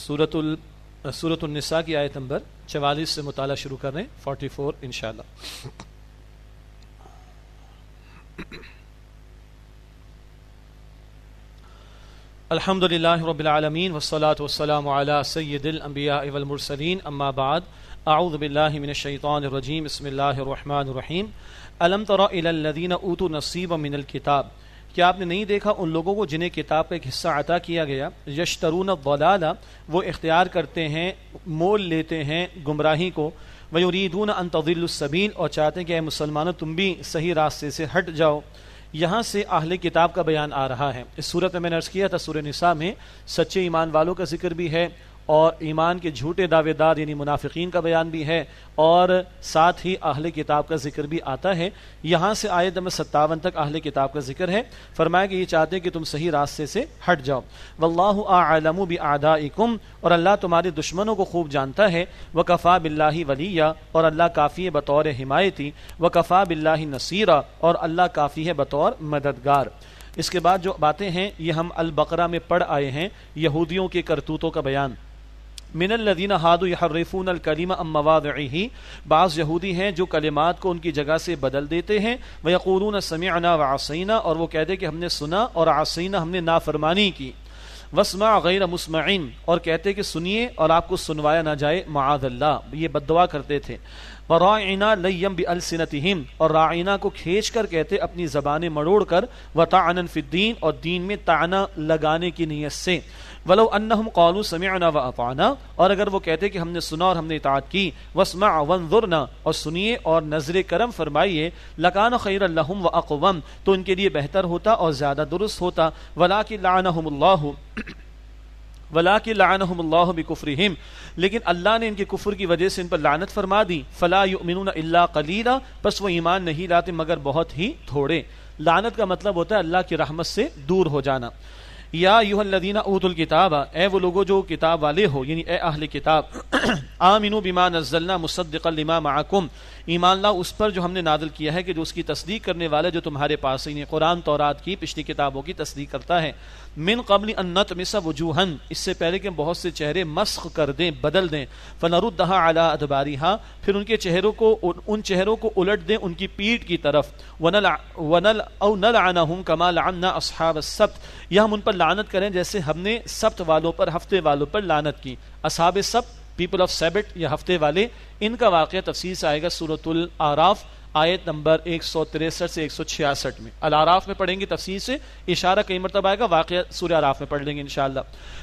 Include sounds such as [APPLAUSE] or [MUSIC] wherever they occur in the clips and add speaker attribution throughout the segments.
Speaker 1: सूरत सूरतुलनसा की आयत नंबर चवालीस से मुताला शुरू कर रहे हैं फोर्टी फोर इनशाला अलहमदिल्ला रबालमीन वसलात वसलाम सैदिलम्बियामरसलिन अम्माबाद आउदबिल्लाशैतरजीम बसमीम अलम तर इलदीन ऊतु नसीब मिनल किताब क्या आपने नहीं देखा उन लोगों को जिन्हें किताब का एक हिस्सा अता किया गया यशतरून वलाला वो इख्तियार करते हैं मोल लेते हैं गुमराही को अन अनतवीलसबीन और चाहते हैं कि मुसलमानों तुम भी सही रास्ते से हट जाओ यहाँ से आहले किताब का बयान आ रहा है इस सूरत में मैंने अर्ज़ किया था सूर्य निसा में सच्चे ईमान वालों का जिक्र भी है और ईमान के झूठे दावेदार यानी मुनाफिकीन का बयान भी है और साथ ही अहल किताब का जिक्र भी आता है यहाँ से आयत नंबर सत्तावन तक अहल किताब का जिक्र है फरमाया कि ये चाहते हैं कि तुम सही रास्ते से हट जाओ वल्लाह आलम भी आदा और अल्लाह तुम्हारे दुश्मनों को खूब जानता है व कफ़ा बिल्ला वलिया और अल्लाह काफ़ी है बतौर हिमायती व कफ़ा बिल्ला नसीरा और अल्लाह काफ़ी है बतौर मददगार इसके बाद जो बातें हैं ये हम बकरा में पढ़ आए हैं यहूदियों के करतूतों का बयान मिनल्लिन हादु यर्रफून अलकलीम अमवाद बाज़ यहूदी हैं जो कलिमात को उनकी जगह से बदल देते हैं वयकून समयना व आसैना और वो कहते कि हमने सुना और आसैना हमने नाफरमानी की वसमा गैर मुस्मिन और कहते कि सुनिए और आपको सुनवाया ना जाए मादल्ला ये बदवा करते थे वराइना लयम हिम और राइना को खींच कर कहते अपनी जबान मड़ोड़ कर व तानन और दीन में ताना लगाने की नीयत से वलो अनहम कौलू समेना व अपाना और अगर वो कहते कि हमने सुना और हमने इतात की वसमा वनजुरना और सुनिए और नजर करम फरमाइए लकान खैर व अकवम तो उनके लिए बेहतर होता और ज़्यादा दुरुस्त होता वला कि लानहमल्ला [CLEARS THROAT] वला कि लानहमल्ला बिकुफ़्रिम लेकिन अल्लाह ने इनके कुफर की वजह से इन पर लानत फरमा दी फ़ला युमिन अल्ला कलीला बस वो ईमान नहीं लाते मगर बहुत ही थोड़े लानत का मतलब होता है अल्लाह की रहमत से दूर हो जाना या लदीना उहतुल किताब ए वो लोगो जो किताब वाले हो यानी ए अहल किताब [CLEARS THROAT] आमिनू बिमा नजलना मुसद्दिकलिमा माकुम ईमान ला उस पर जो हमने नादल किया है कि जो उसकी तस्दीक करने वाले जो तुम्हारे पास ही कुरान तौरात की पिछली किताबों की तस्दीक करता है मिन कबल अन्नत मिसा वजूहन इससे पहले कि बहुत से चेहरे मस्ख कर दें बदल दें फ़नरुद्दहा आला अदबारी हाँ फिर उनके चेहरों को उन चेहरों को उलट दें उनकी पीठ की तरफ वनल वनल औ नल आना हूँ कमाल आना असहाब सब्त या हम उन पर लानत करें जैसे हमने सब्त वालों पर हफ्ते वालों पर लानत की असहाब सब्त पीपल ऑफ सेबिट या हफ्ते वाले इनका वाक़ तफसील आएगा सूरतुल आराफ आयत नंबर एक सौ तिरसठ से एक सौ छियासठ में अल आराफ में पढ़ेंगे तफसील से इशारा कई मरतब आएगा वाक्य सूर्य आराफ में पढ़ लेंगे इनशाला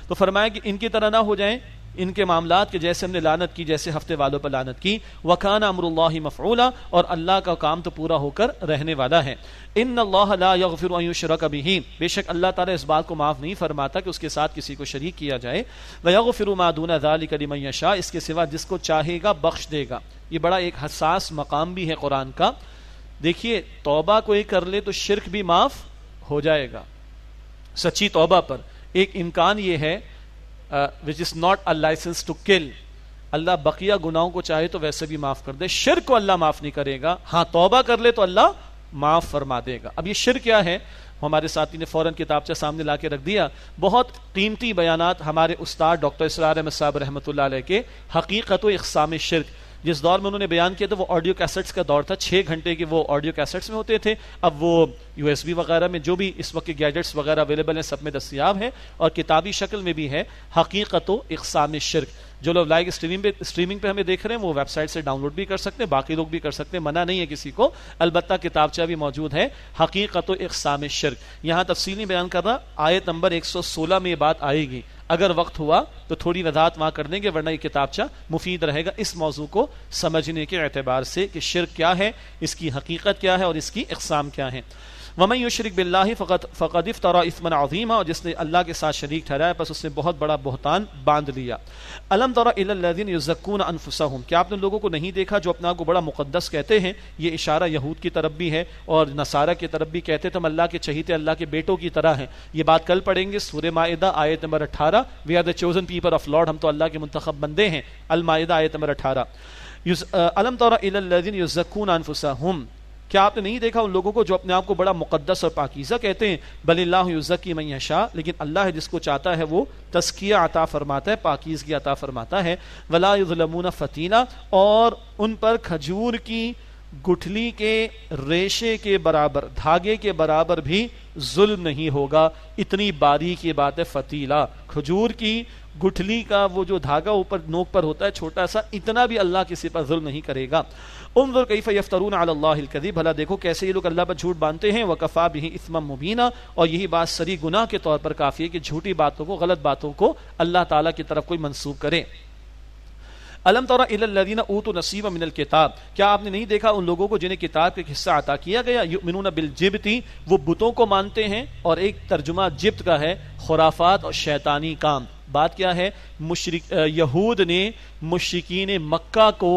Speaker 1: तो फरमाया कि इनकी तरह ना हो जाए इनके मामला के जैसे हमने लानत की जैसे हफ्ते वालों पर लानत की वकान अमर मफ़ूला और अल्लाह का काम तो पूरा होकर रहने वाला है इन अल्लाफिर कभी ही बेशक अल्लाह ताला इस बात को माफ़ नहीं फरमाता कि उसके साथ किसी को शरीक किया जाए वयाग फिर मादून कलीमय शाह इसके सिवा जिसको चाहेगा बख्श देगा ये बड़ा एक हसास मकाम भी है कुरान का देखिए तोबा कोई कर ले तो शिरक भी माफ़ हो जाएगा सच्ची तोबा पर एक इम्कान ये है which is not a licence to kill अल्लाह बकिया गुनाहों को चाहे तो वैसे भी माफ़ कर दे शिर को अल्लाह माफ़ नहीं करेगा हाँ तोबा कर ले तो अल्लाह माफ़ फरमा देगा अब ये शिर क्या है हमारे साथी ने फ़ौरन किताबचा सामने ला के रख दिया बहुत कीमती बयान हमारे उस्ताद डॉक्टर इसरार अहमद साहब रहमत के हकीकत इकसाम शिरक जिस दौर में उन्होंने बयान किया था वो ऑडियो कैसेट्स का दौर था छः घंटे के वो ऑडियो कैसेट्स में होते थे अब वो यूएसबी वगैरह में जो भी इस वक्त के गैजेट्स वगैरह अवेलेबल हैं सब में दस्तियाब है और किताबी शक्ल में भी है हकीकत इकसाम शिरक जो लोग लाइक स्ट्रीमिंग पे स्ट्रीमिंग पे हमें देख रहे हैं वो वेबसाइट से डाउनलोड भी कर सकते हैं बाकी लोग भी कर सकते हैं मना नहीं है किसी को अलबत् किताबचा भी मौजूद है हकीकत इकसाम शिरक यहाँ तफसीली बयान कर रहा आयत नंबर सोलह में ये बात आएगी अगर वक्त हुआ तो थोड़ी वजाहत वहाँ कर देंगे वरना ये किताबचा मुफीद रहेगा इस मौजू को समझने के एतबार से कि शिरक क्या है इसकी हकीकत क्या है और इसकी इकसाम क्या है वमन युशरक बिल्ला फ़कत फ़कदिफ तरा इसमन अजीमा और जिसने अल्लाह के साथ शरीक ठहराया बस उसने बहुत बड़ा बहतान बांध लिया अलम तरादीन अनफुसा हूँ क्या आपने लोगों को नहीं देखा जो अपना को बड़ा मुकदस कहते हैं ये इशारा यहूद की तरफ भी है और नसारा की तरफ भी कहते तो हम अल्लाह के चहीते अल्लाह के बेटों की तरह हैं ये बात कल पढ़ेंगे सूर्य माहा आयत नंबर अठारह we are the chosen people of Lord हम तो अल्लाह के मंतखब बंदे हैं अलमादा आयत नंबर अठारह तौर युजकून क्या आपने नहीं देखा उन लोगों को जो अपने आप को बड़ा मुकदस और पाकिज़ा कहते हैं बल्लाज़की मैं शाह लेकिन अल्लाह जिसको चाहता है वो तस्किया अता फरमाता है पाकिज़गी अता फरमाता है वलाज़लमून फ़तीना और उन पर खजूर की गुठली के रेशे के बराबर धागे के बराबर भी जुल्म नहीं होगा इतनी बारीक ये बात है फतीला खजूर की गुठली का वो जो धागा ऊपर नोक पर होता है छोटा सा इतना भी अल्लाह किसी पर जुल्म नहीं करेगा उमर कैफ़ यफ्तरून अल्लाकदी भला देखो कैसे ये लोग अल्लाह पर झूठ बांधते हैं वकफ़ा भी इसम मुबीना और यही बात सरी गुनाह के तौर पर काफ़ी है कि झूठी बातों को गलत बातों को अल्लाह ताला की तरफ कोई मनसूब करे अलम ऊ तो नसीब मिनल किताब क्या आपने नहीं देखा उन लोगों को जिन्हें किताब का हिस्सा अता किया गया मिनून बिल थी वो बुतों को मानते हैं और एक तर्जुमा जिब्त का है खुराफात और शैतानी काम बात क्या है मुशरक यहूद ने मुशिकीन मक्का को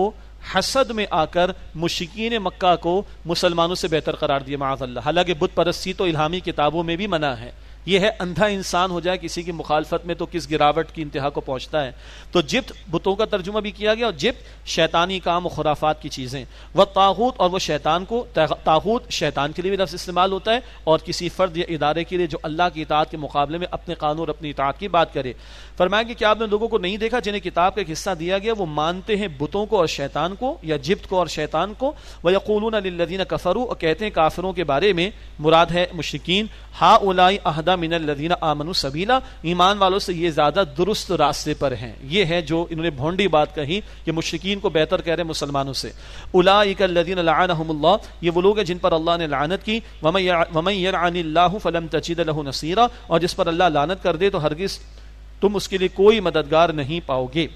Speaker 1: हसद में आकर मुशिकीन मक्का को मुसलमानों से बेहतर करार दिया माजल्ला हालांकि बुत परस्ती तो इलामी किताबों में भी मना है यह है अंधा इंसान हो जाए किसी की मुखालफत में तो किस गिरावट की इंतहा को पहुंचता है तो जिप्त बुतों का तर्जुमा भी किया गया और जिप्त शैतानी काम और खुराफात की चीज़ें वह ताहूत और वह शैतान को ताहूत शैतान के लिए भी लफ्ज़ इस्तेमाल होता है और किसी फ़र्द या इदारे के लिए जो अल्लाह की इतात के मुकाबले में अपने कानून और अपनी इतात की बात करे फरमाया कि क्या आपने लोगों को नहीं देखा जिन्हें किताब का एक हिस्सा दिया गया वो मानते हैं बुतों को और शैतान को या जिप्त को और शैतान को व यकून लदीन कफरू और कहते हैं काफरों के बारे में मुराद है मुशकिन हा उलाई अहदा ज्यादा मिनल लदीना आमनु सबीला ईमान वालों से ये ज्यादा दुरुस्त रास्ते पर हैं ये है जो इन्होंने भोंडी बात कही कि मुश्किन को बेहतर कह रहे मुसलमानों से लदीन लानहमल्ला ये वो लोग हैं जिन पर अल्लाह ने लानत की वमैन फलम लहु नसीरा और जिस पर अल्लाह लानत कर दे तो हरगिज़ तुम उसके लिए कोई मददगार नहीं पाओगे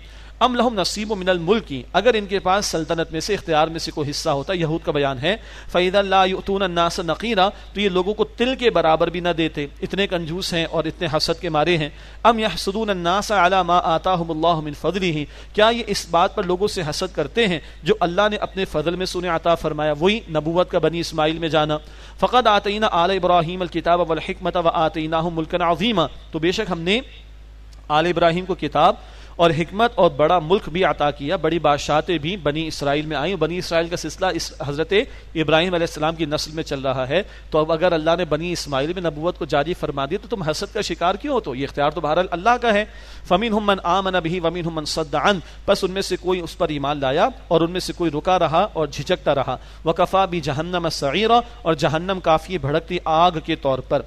Speaker 1: अम लहम नसीब मिनल मुल्की अगर इनके पास सल्तनत में से इख्तियार में से कोई हिस्सा होता यहूद का बयान है फ़ैदल्लातून नास नकीरा तो ये लोगों को तिल के बराबर भी ना देते इतने कंजूस हैं और इतने हसद के मारे हैं अम यसदून नास अला मा आता मिन फजली ही क्या ये इस बात पर लोगों से हसद करते हैं जो अल्लाह ने अपने फजल में सुने आता फरमाया वही नबूत का बनी इसमाइल में जाना फ़कत आतना आल इब्राहिम अलकिताब वलहमत व आतना मुल्कन अजीमा तो बेशक हमने आल इब्राहिम को किताब और हमत और बड़ा मुल्क भी अता किया बड़ी बादशाहतें भी बनी इसराइल में आई बनी इसराइल का सिलसिला इस हज़रत इब्राहिम आसमाम की नस्ल में चल रहा है तो अब अगर अल्लाह ने बनी इसमाइल में नबूत को जारी फरमा दी तो तुम हसरत का शिकार क्यों हो तो ये इख्तियार तो बहरहाल अल्लाह का है फ़मीन हमन आमन अभी वमीन हमन सद्दान बस उनमें से कोई उस पर ईमान लाया और उनमें से कोई रुका रहा और झिझकता रहा वकफ़ा भी जहन्नम सगीरा और जहन्नम काफ़ी भड़कती आग के तौर पर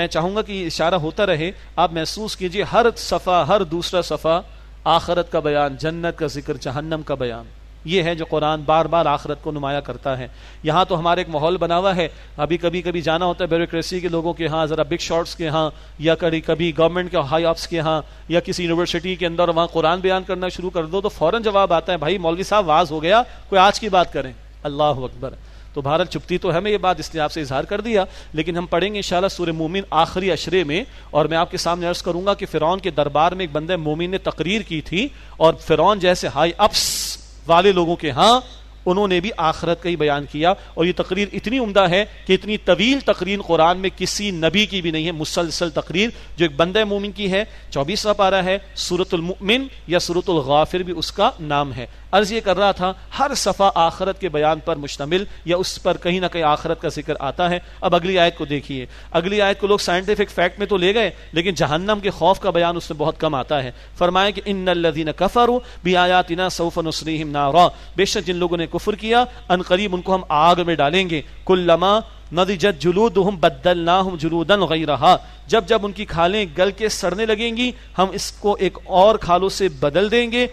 Speaker 1: मैं चाहूँगा कि इशारा होता रहे आप महसूस कीजिए हर सफ़ा हर दूसरा सफ़ा आखरत का बयान जन्नत का जिक्र जहन्नम का बयान ये है जो कुरान बार बार आखरत को नुमाया करता है यहाँ तो हमारे एक माहौल बना हुआ है अभी कभी कभी जाना होता है ब्यूरोसी के लोगों के यहाँ ज़रा बिग शॉट्स के यहाँ या कभी कभी गवर्नमेंट के हाई ऑफ्स के यहाँ या किसी यूनिवर्सिटी के अंदर वहाँ कुरान बयान करना शुरू कर दो तो फ़ौरन जवाब आता है भाई मौलवी साहब वाज हो गया कोई आज की बात करें अल्लाह अकबर तो भारत चुपती तो हमें ये बात इसने आपसे इजहार कर दिया लेकिन हम पढ़ेंगे इंशाल्लाह सूर्य मोमिन आखिरी अशरे में और मैं आपके सामने अर्ज करूंगा कि फिरौन के दरबार में एक बंदे मोमिन ने तकरीर की थी और फिरौन जैसे हाई अप्स वाले लोगों के हाँ उन्होंने भी आखरत का ही बयान किया और ये तकरीर इतनी उम्दा है कि इतनी तवील तकरीर कुरान में किसी नबी की भी नहीं है मुसलसल तकरीर जो एक बंद मोमिन की है चौबीसवा पारा है सूरतमिन या सूरतुल गाफिर भी उसका नाम है अर्ज ये कर रहा था हर सफ़ा आखरत के बयान पर मुश्तमिल या उस पर कहीं ना कहीं आखरत का जिक्र आता है अब अगली आयत को देखिए अगली आयत को लोग साइंटिफिक फैक्ट में तो ले गए लेकिन जहन्नम के खौफ का बयान उसमें बहुत कम आता है फरमाया कि इन लदीन कफ़र भी आयातना सऊफ़ नसरीम नारा बेशक जिन लोगों ने कुफर किया अनकरीब उनको हम आग में डालेंगे कुल्लमा नदीजत जुलूद हम बदल ना हम जुलूदन गई रहा जब जब उनकी खालें गल के सड़ने लगेंगी हम इसको एक और खालों से बदल देंगे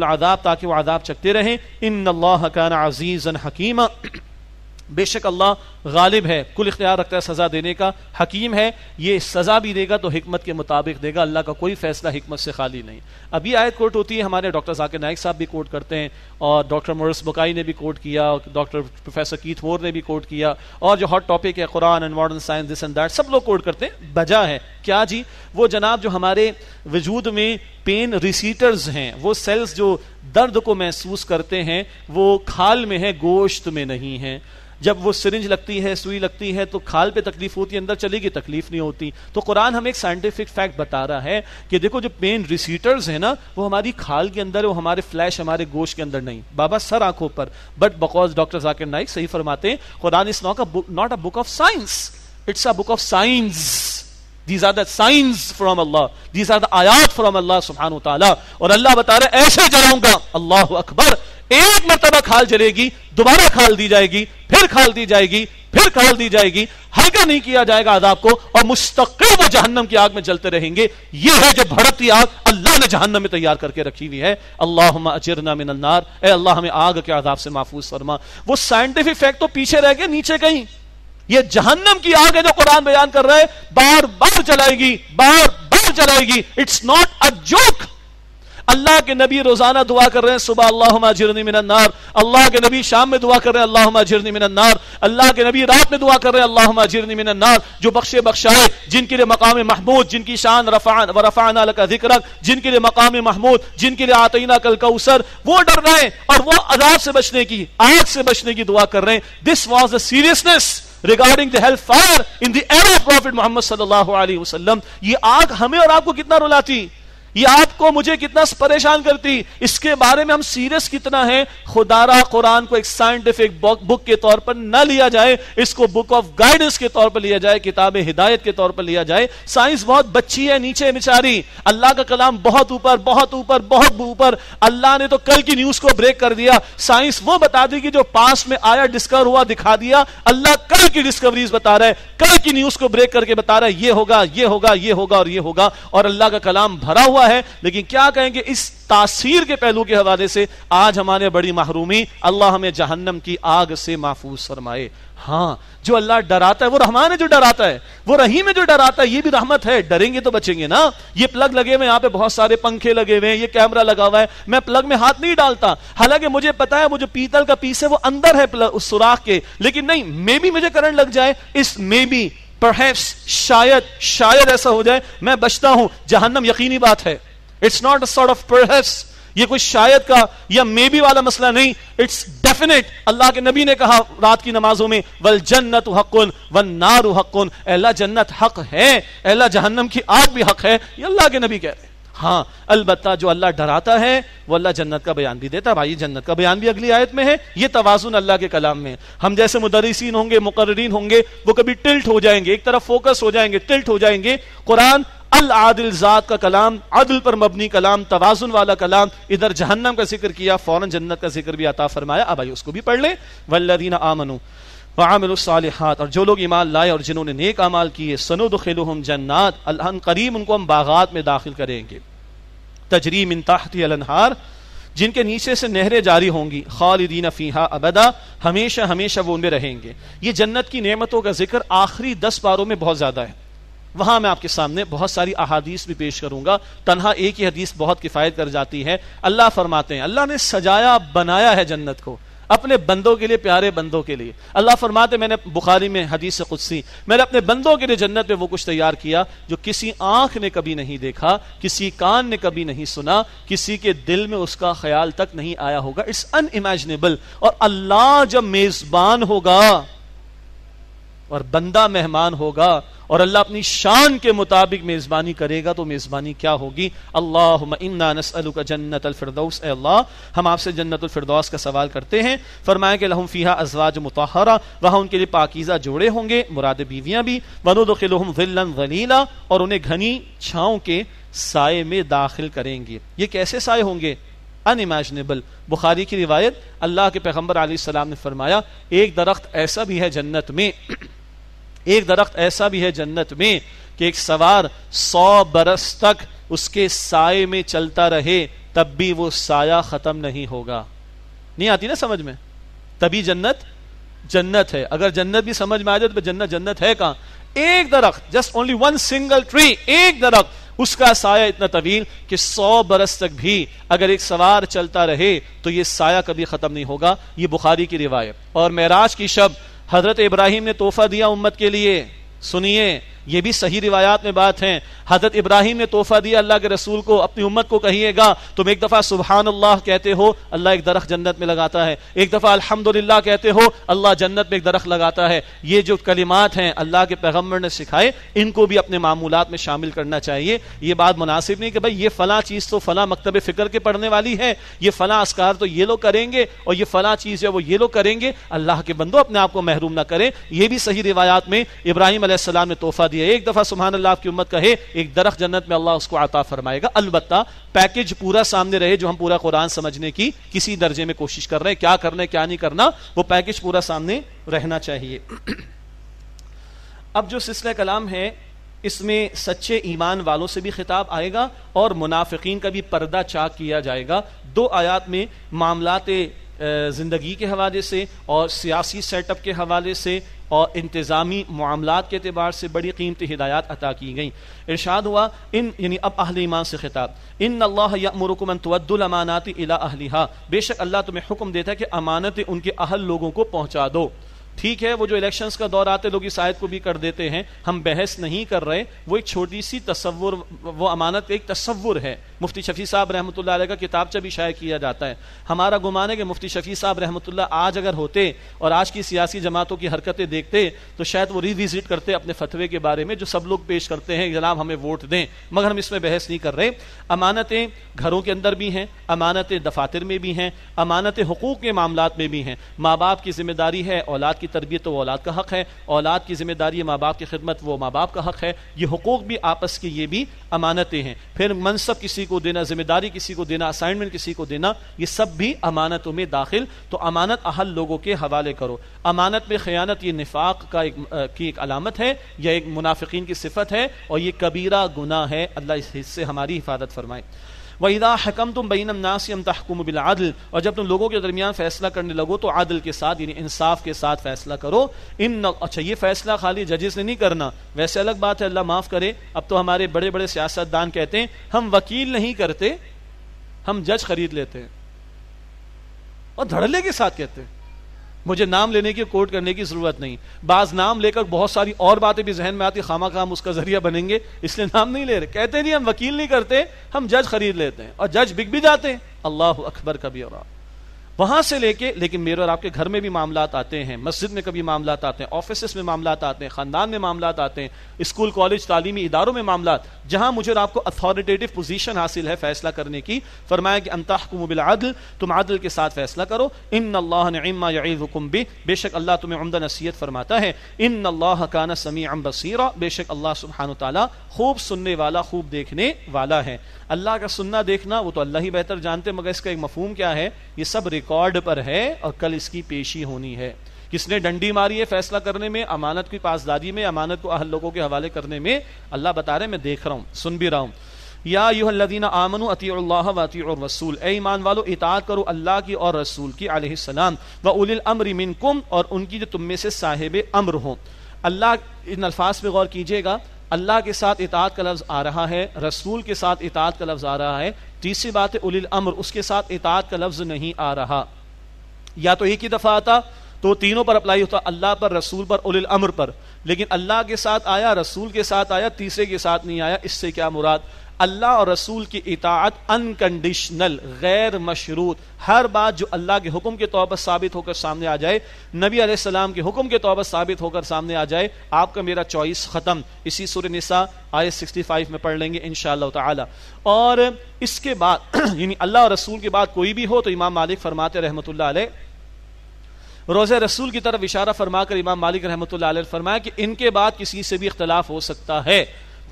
Speaker 1: उल आदाब ताकि वो आदाब चकते रहें इन अल्लाह का अजीज़न हकीमा बेशक अल्लाह गालिब है कुल इख्तियार रखता है सज़ा देने का हकीम है ये सज़ा भी देगा तो हमत के मुताबिक देगा अल्लाह का कोई फैसला हमत से खाली नहीं अब ये आयत कोर्ट होती है हमारे डॉक्टर जाकिर नायक साहब भी कोर्ट करते हैं और डॉक्टर मोरस बकाई ने भी कोर्ट किया डॉक्टर प्रोफेसर कीथ मोर ने भी कोर्ट किया और जो हॉट टॉपिक है Quran and modern science this and that सब लोग कोर्ट करते हैं बजा है क्या जी वो जनाब जो हमारे वजूद में पेन रिसीटर्स हैं वो सेल्स जो दर्द को महसूस करते हैं वो खाल में है गोश्त में नहीं है जब वो सिरिंज लगती है सुई लगती है तो खाल पे तकलीफ होती है अंदर चलेगी तकलीफ नहीं होती तो कुरान हमें एक साइंटिफिक फैक्ट बता रहा है कि देखो जो पेन रिसीटर्स है ना वो हमारी खाल के अंदर वो हमारे फ्लैश हमारे गोश के अंदर नहीं बाबा सर आंखों पर but because doctor Zakir Naik सही फरमाते हैं Quran is not not a book of science it's a book of science these are the science from Allah these are the आयात फ्रॉम अल्लाह subhanahu wa और अल्लाह बता रहे ऐसे जलाऊंगा अल्लाह अकबर एक मरतबा खाल चलेगी दोबारा खाल दी जाएगी फिर खाल दी जाएगी फिर खाल दी जाएगी हल्का नहीं किया जाएगा आदाब को और मुस्तकिल वो जहन्नम की आग में जलते रहेंगे ये है जो भड़कती आग अल्लाह ने जहन्नम में तैयार करके रखी हुई है अल्लाह अजरना मिनन्नार ए अल्लाह हमें आग के आदाब से महफूज फरमा वो साइंटिफिक फैक्ट तो पीछे रह गए नीचे कहीं ये जहन्नम की आग है जो कुरान बयान कर रहा है बार बार जलाएगी बार बार जलाएगी इट्स नॉट अ जोक अल्लाह के नबी रोजाना दुआ कर रहे हैं सुबह अल्लाह जिरनी मिनन्नार अल्लाह के नबी शाम में दुआ कर रहे हैं अल्लाह जिरनी मिनन्नार अल्लाह के नबी रात में दुआ कर रहे हैं अल्लाह जिरनी मिनन्नार जो बख्शे बख्शाए जिनके लिए मकाम महमूद जिनकी शान रफान व रफान अल का जिक्र जिनके लिए मकाम महमूद जिनके लिए आतना कल का उसर वो डर रहे हैं और वो अजाब से बचने की आग से बचने की दुआ कर रहे हैं this was a seriousness regarding the hell fire in the era of prophet Mohammad सल्लल्लाहु अलैहि वसल्लम ये आग हमें और आपको कितना रुलाती है ये आपको मुझे कितना परेशान करती इसके बारे में हम सीरियस कितना है खुदारा कुरान को एक साइंटिफिक बुक के तौर पर ना लिया जाए इसको बुक ऑफ गाइडेंस के तौर पर लिया जाए किताब हिदायत के तौर पर लिया जाए साइंस बहुत बच्ची है नीचे बेचारी अल्लाह का कलाम बहुत ऊपर बहुत ऊपर बहुत ऊपर अल्लाह ने तो कल की न्यूज को ब्रेक कर दिया साइंस वो बता देगी जो पास में आया डिस्कवर हुआ दिखा दिया अल्लाह कल की डिस्कवरीज बता रहा है कल की न्यूज को ब्रेक करके बता रहा है ये होगा ये होगा ये होगा और ये होगा और अल्लाह का कलाम भरा हुआ हुआ है लेकिन क्या कहेंगे इस तासीर के पहलू के हवाले से आज हमारे बड़ी महरूमी अल्लाह हमें जहन्नम की आग से महफूज फरमाए हाँ जो अल्लाह डराता है वो रहमान है जो डराता है वो रहीम है जो डराता है ये भी रहमत है डरेंगे तो बचेंगे ना ये प्लग लगे हुए यहाँ पे बहुत सारे पंखे लगे हुए हैं ये कैमरा लगा हुआ है मैं प्लग में हाथ नहीं डालता हालांकि मुझे पता है वो जो पीतल का पीस है वो अंदर है उस सुराख के लेकिन नहीं मे भी मुझे करंट लग जाए इस मे भी perhaps शायद शायद ऐसा हो जाए मैं बचता हूं जहन्नम यकीनी बात है it's not a sort of perhaps ये कोई शायद का या मे बी वाला मसला नहीं इट्स डेफिनेट अल्लाह के नबी ने कहा रात की नमाजों में वल जन्नत हकुन वन नारू हकुन अल्लाह जन्नत हक है अल्लाह जहन्नम की आग भी हक है ये अल्लाह के नबी कह रहे हैं हाँ अलबत्ता जो अल्लाह डराता है वो अल्लाह जन्नत का बयान भी देता है भाई जन्नत का बयान भी अगली आयत में है ये तोज़ुन अल्लाह के कलाम में हम जैसे मुदरसिन होंगे मुकर्रीन होंगे वो कभी टिल्ट हो जाएंगे एक तरफ फोकस हो जाएंगे टिल्ट हो जाएंगे कुरान अल आदिल जात का कलाम आदिल पर मबनी कलाम तोज़ुन वाला कलाम इधर जहन्नम का जिक्र किया फौरन जन्नत का जिक्र भी आता फरमाया अब भाई उसको भी पढ़ लें वल्लिन आमनू व आमिलसालहत और जो लोग ईमान लाए और जिन्होंने नेक अमाल किए सनोद खिलहम जन्नात अल्हन करीम उनको हम बागात में दाखिल करेंगे तजरीम इनताहती अलनहार जिनके नीचे से नहरें जारी होंगी खालिदीन फीहा अबदा हमेशा हमेशा वो उनमें रहेंगे ये जन्नत की नेमतों का जिक्र आखिरी दस बारों में बहुत ज़्यादा है वहाँ मैं आपके सामने बहुत सारी अहादीस भी पेश करूंगा तनहा एक ही हदीस बहुत किफ़ायत कर जाती है अल्लाह फरमाते हैं अल्लाह ने सजाया बनाया है जन्नत को अपने बंदों के लिए प्यारे बंदों के लिए अल्लाह फरमाते मैंने बुखारी में हदीस सी मैंने अपने बंदों के लिए जन्नत में वो कुछ तैयार किया जो किसी आंख ने कभी नहीं देखा किसी कान ने कभी नहीं सुना किसी के दिल में उसका ख्याल तक नहीं आया होगा इट्स इमेजिनेबल और अल्लाह जब मेजबान होगा और बंदा मेहमान होगा और अल्लाह अपनी शान के मुताबिक मेज़बानी करेगा तो मेज़बानी क्या होगी अल्लाह इन्ना जन्नत अलफरदौस अल्लाह हम आपसे जन्नत अलफरदौस का सवाल करते हैं फरमाया कि लहम फ़ीहा अजवाज मुतहरा वहाँ उनके लिए पाकिज़ा जोड़े होंगे मुराद बीवियाँ भी वनोदखिलहम ज़िल्लन वलीला और उन्हें घनी छाओं के साय में दाखिल करेंगे ये कैसे साय होंगे अनइमेजनेबल बुखारी की रिवायत अल्लाह के पैगम्बर आलम ने फरमाया एक दरख्त ऐसा भी है जन्नत में एक दरख्त ऐसा भी है जन्नत में कि एक सवार सौ बरस तक उसके साय में चलता रहे तब भी वो साया ख़त्म नहीं होगा नहीं आती ना समझ में तभी जन्नत जन्नत है अगर जन्नत भी समझ में आ जाए तो जन्नत जन्नत है कहां एक दरख्त just only one single tree एक दरख्त उसका साया इतना तवील कि सौ बरस तक भी अगर एक सवार चलता रहे तो ये साया कभी ख़त्म नहीं होगा ये बुखारी की रिवायत और महराज की शब्द हज़रत इब्राहिम ने तोहफ़ा दिया उम्मत के लिए सुनिए ये भी सही रिवायात में बात है हजरत इब्राहिम ने तोहफा दिया अल्लाह के रसूल को अपनी उम्मत को कहिएगा तुम एक दफ़ा सुबहान अल्लाह कहते हो अल्लाह एक दरख्त जन्नत में लगाता है एक दफ़ा अल्हम्दुलिल्लाह कहते हो अल्लाह जन्नत में एक दरख्त लगाता है ये जो कलिमात हैं अल्लाह के पैगम्बर ने सिखाए इनको भी अपने मामूलात में शामिल करना चाहिए ये बात मुनासिब नहीं कि भाई ये फला चीज़ तो फ़लाँ मकतब फ़िक्र के पढ़ने वाली है ये फला असकार तो ये लोग करेंगे और ये फला चीज़ है वो ये लोग करेंगे अल्लाह के बंदो अपने आप को महरूम ना करें यह भी सही रिवायात में इब्राहिम ने तोहफा दिया दिया एक दफा सुबह अल्लाह की उम्मत कहे एक दरख्त जन्नत में अल्लाह उसको आता फरमाएगा अलबत् पैकेज पूरा सामने रहे जो हम पूरा कुरान समझने की किसी दर्जे में कोशिश कर रहे हैं क्या करना है क्या नहीं करना वो पैकेज पूरा सामने रहना चाहिए अब जो सिलसिला कलाम है इसमें सच्चे ईमान वालों से भी खिताब आएगा और मुनाफिकीन का भी पर्दा चाक किया जाएगा दो आयात में मामलाते ज़िंदगी के हवाले से और सियासी सेटअप के हवाले से और इंतज़ामी मामला के अतबार से बड़ी कीमती हिदायत अता की गई इर्शाद हुआ इन यानी अब अहल ईमान से खिताब इन अल्लाहमरकमन तवद्दुलमानाती अला अहलिहा बेशक अल्लाह तुम्हें हुक्म देता है कि अमानत उनके अहल लोगों को पहुँचा दो ठीक है वो जो इलेक्शंस का दौर आते लोग इस आयत को भी कर देते हैं हम बहस नहीं कर रहे वो एक छोटी सी तस्वुर वो अमानत एक तस्वुर है मुफ्ती शफी साहब रहमत का किताबचा भी शायद किया जाता है हमारा गुमान है कि मुफ्ती शफी साहब रहमत आज अगर होते और आज की सियासी जमातों की हरकतें देखते तो शायद वो रिविजिट करते अपने फतवे के बारे में जो सब लोग पेश करते हैं जनाब हमें वोट दें मगर हम इसमें बहस नहीं कर रहे अमानतें घरों के अंदर भी हैं अमानतें दफातर में भी हैं अमानतें हकूक़ के मामला में भी हैं माँ बाप की जिम्मेदारी है औलाद की की तरबियत तो वो औलाद का हक़ है औलाद की ज़िम्मेदारी माँ बाप की खिदमत वो माँ बाप का हक़ है ये हकूक़ भी आपस के ये भी अमानतें हैं फिर मनसब किसी को देना ज़िम्मेदारी किसी को देना असाइनमेंट किसी को देना ये सब भी अमानतों में दाखिल तो अमानत अहल लोगों के हवाले करो अमानत में ख़यानत ये निफाक का एक की एक अलामत है या एक मुनाफिक की सिफत है और ये कबीरा गुना है अल्लाह इस हिस्से हमारी हिफाजत फरमाए वहीदा हकम तुम बैन नासियम तहकुम बिलादल और जब तुम लोगों के दरमियान फैसला करने लगो तो आदल के साथ यानी इंसाफ के साथ फैसला करो इन न अच्छा ये फैसला खाली जजेस ने नहीं करना वैसे अलग बात है अल्लाह माफ़ करे अब तो हमारे बड़े बड़े सियासतदान कहते हैं हम वकील नहीं करते हम जज खरीद लेते हैं और धड़ल्ले के साथ कहते हैं मुझे नाम लेने की कोर्ट करने की ज़रूरत नहीं बाज नाम लेकर बहुत सारी और बातें भी जहन में आती खामा खाम उसका जरिया बनेंगे इसलिए नाम नहीं ले रहे कहते नहीं हम वकील नहीं करते हम जज खरीद लेते हैं और जज बिक भी जाते हैं अल्लाह अकबर आप वहां से लेके लेकिन मेरे और आपके घर में भी मामला आते हैं मस्जिद में कभी मामला आते हैं ऑफिस में मामला आते हैं खानदान में मामला आते हैं स्कूल कॉलेज तालीमी इदारों में मामला जहां मुझे और आपको अथॉरिटेटिव पोजीशन हासिल है फैसला करने की फरमाया कि अंताकुमबिल आदल तुम आदल के साथ फैसला करो इन अल्लाह भी बेशक अल्लाह तुम्हें उमदा नसीहत फरमाता है इन अल्लाह काना समी अम बसीरा बेशक अल्लाह सुबहान तला खूब सुनने वाला खूब देखने वाला है अल्लाह का सुनना देखना वो तो अल्लाह ही बेहतर जानते मगर इसका एक मफहम क्या है ये सब रिकॉर्ड पर है और कल इसकी पेशी होनी है किसने डंडी मारी है फैसला करने में अमानत की पासदारी में अमानत को अहल लोगों के हवाले करने में अल्लाह बता रहे मैं देख रहा हूँ सुन भी रहा हूँ या यूहदीना आमन अती वती और रसूल ए ईमान वालो इतात करो अल्लाह की और रसूल की आलम व उल मिन कुम और उनकी जो तुम में से साहिब अम्र हों अल्लाह इन अल्फाज पर गौर कीजिएगा अल्लाह के साथ इतात का लफ्ज़ आ रहा है रसूल के साथ इतात का लफ्ज़ आ रहा है तीसरी बात है उलिल अमर उसके साथ इतात का लफ्ज़ नहीं आ रहा या तो एक ही दफ़ा आता तो तीनों पर अप्लाई होता अल्लाह पर रसूल पर उलिल अम्र पर लेकिन अल्लाह के साथ आया रसूल के साथ आया तीसरे के साथ नहीं आया इससे क्या मुराद अल्लाह और रसूल की इतात अनकंडीशनल गैर मशरूत हर बात जो अल्लाह के हुक्म के तौर पर साबित होकर सामने आ जाए नबी आसमाम के हुक्म के तौर पर साबित होकर सामने आ जाए आपका मेरा चॉइस ख़त्म इसी सुर निसा आय 65 में पढ़ लेंगे इन ताला और इसके बाद [CLEARS THROAT] यानी अल्लाह और रसूल के बाद कोई भी हो तो इमाम मालिक फरमाते रहमत रोज़ रसूल की तरफ इशारा फरमाकर इमाम मालिक रहमत फरमाया कि इनके बाद किसी से भी इख्तलाफ हो सकता है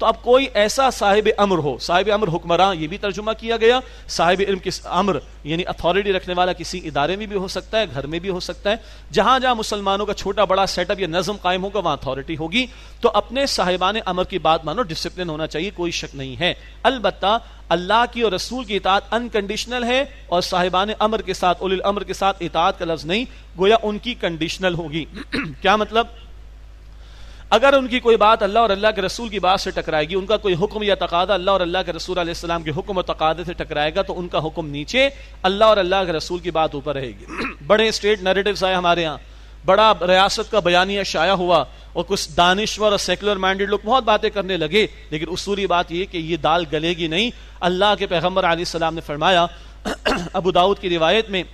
Speaker 1: तो अब कोई ऐसा साहिब अमर हो साहिब अमर हुक्मरां ये भी तर्जुमा किया गया साहिब इल्म किस अमर यानी अथॉरिटी रखने वाला किसी इदारे में भी हो सकता है घर में भी हो सकता है जहां जहां मुसलमानों का छोटा बड़ा सेटअप या नज़म कायम होगा वहां अथॉरिटी होगी तो अपने साहिबान अमर की बात मानो डिसिप्लिन होना चाहिए कोई शक नहीं है अलबत् अल्लाह की और रसूल की इतात अनकंडीशनल है और साहिबान अमर के साथ उल अमर के साथ इतात का लफ्ज़ नहीं गोया उनकी कंडीशनल होगी [CLEARS THROAT] क्या मतलब अगर उनकी कोई बात अल्लाह और अल्लाह के रसूल की बात से टकराएगी उनका कोई हुक्म या तकादा अल्लाह और अल्लाह के रसूल आसमाम के हुक्म और तकादे से टकराएगा तो उनका हुक्म नीचे अल्लाह और अल्लाह के रसूल की बात ऊपर रहेगी [CLEARS THROAT] बड़े स्टेट नरेटिव आए हमारे यहाँ बड़ा रियासत का बयानिया शाया हुआ और कुछ दानिश्वर और सेकुलर माइंडेड लोग बहुत बातें करने लगे लेकिन उसूरी बात यह कि ये दाल गलेगी नहीं अल्लाह के पैगम्बर आसमाम ने फरमाया [CLEARS THROAT] अबू दाऊद की रिवायत में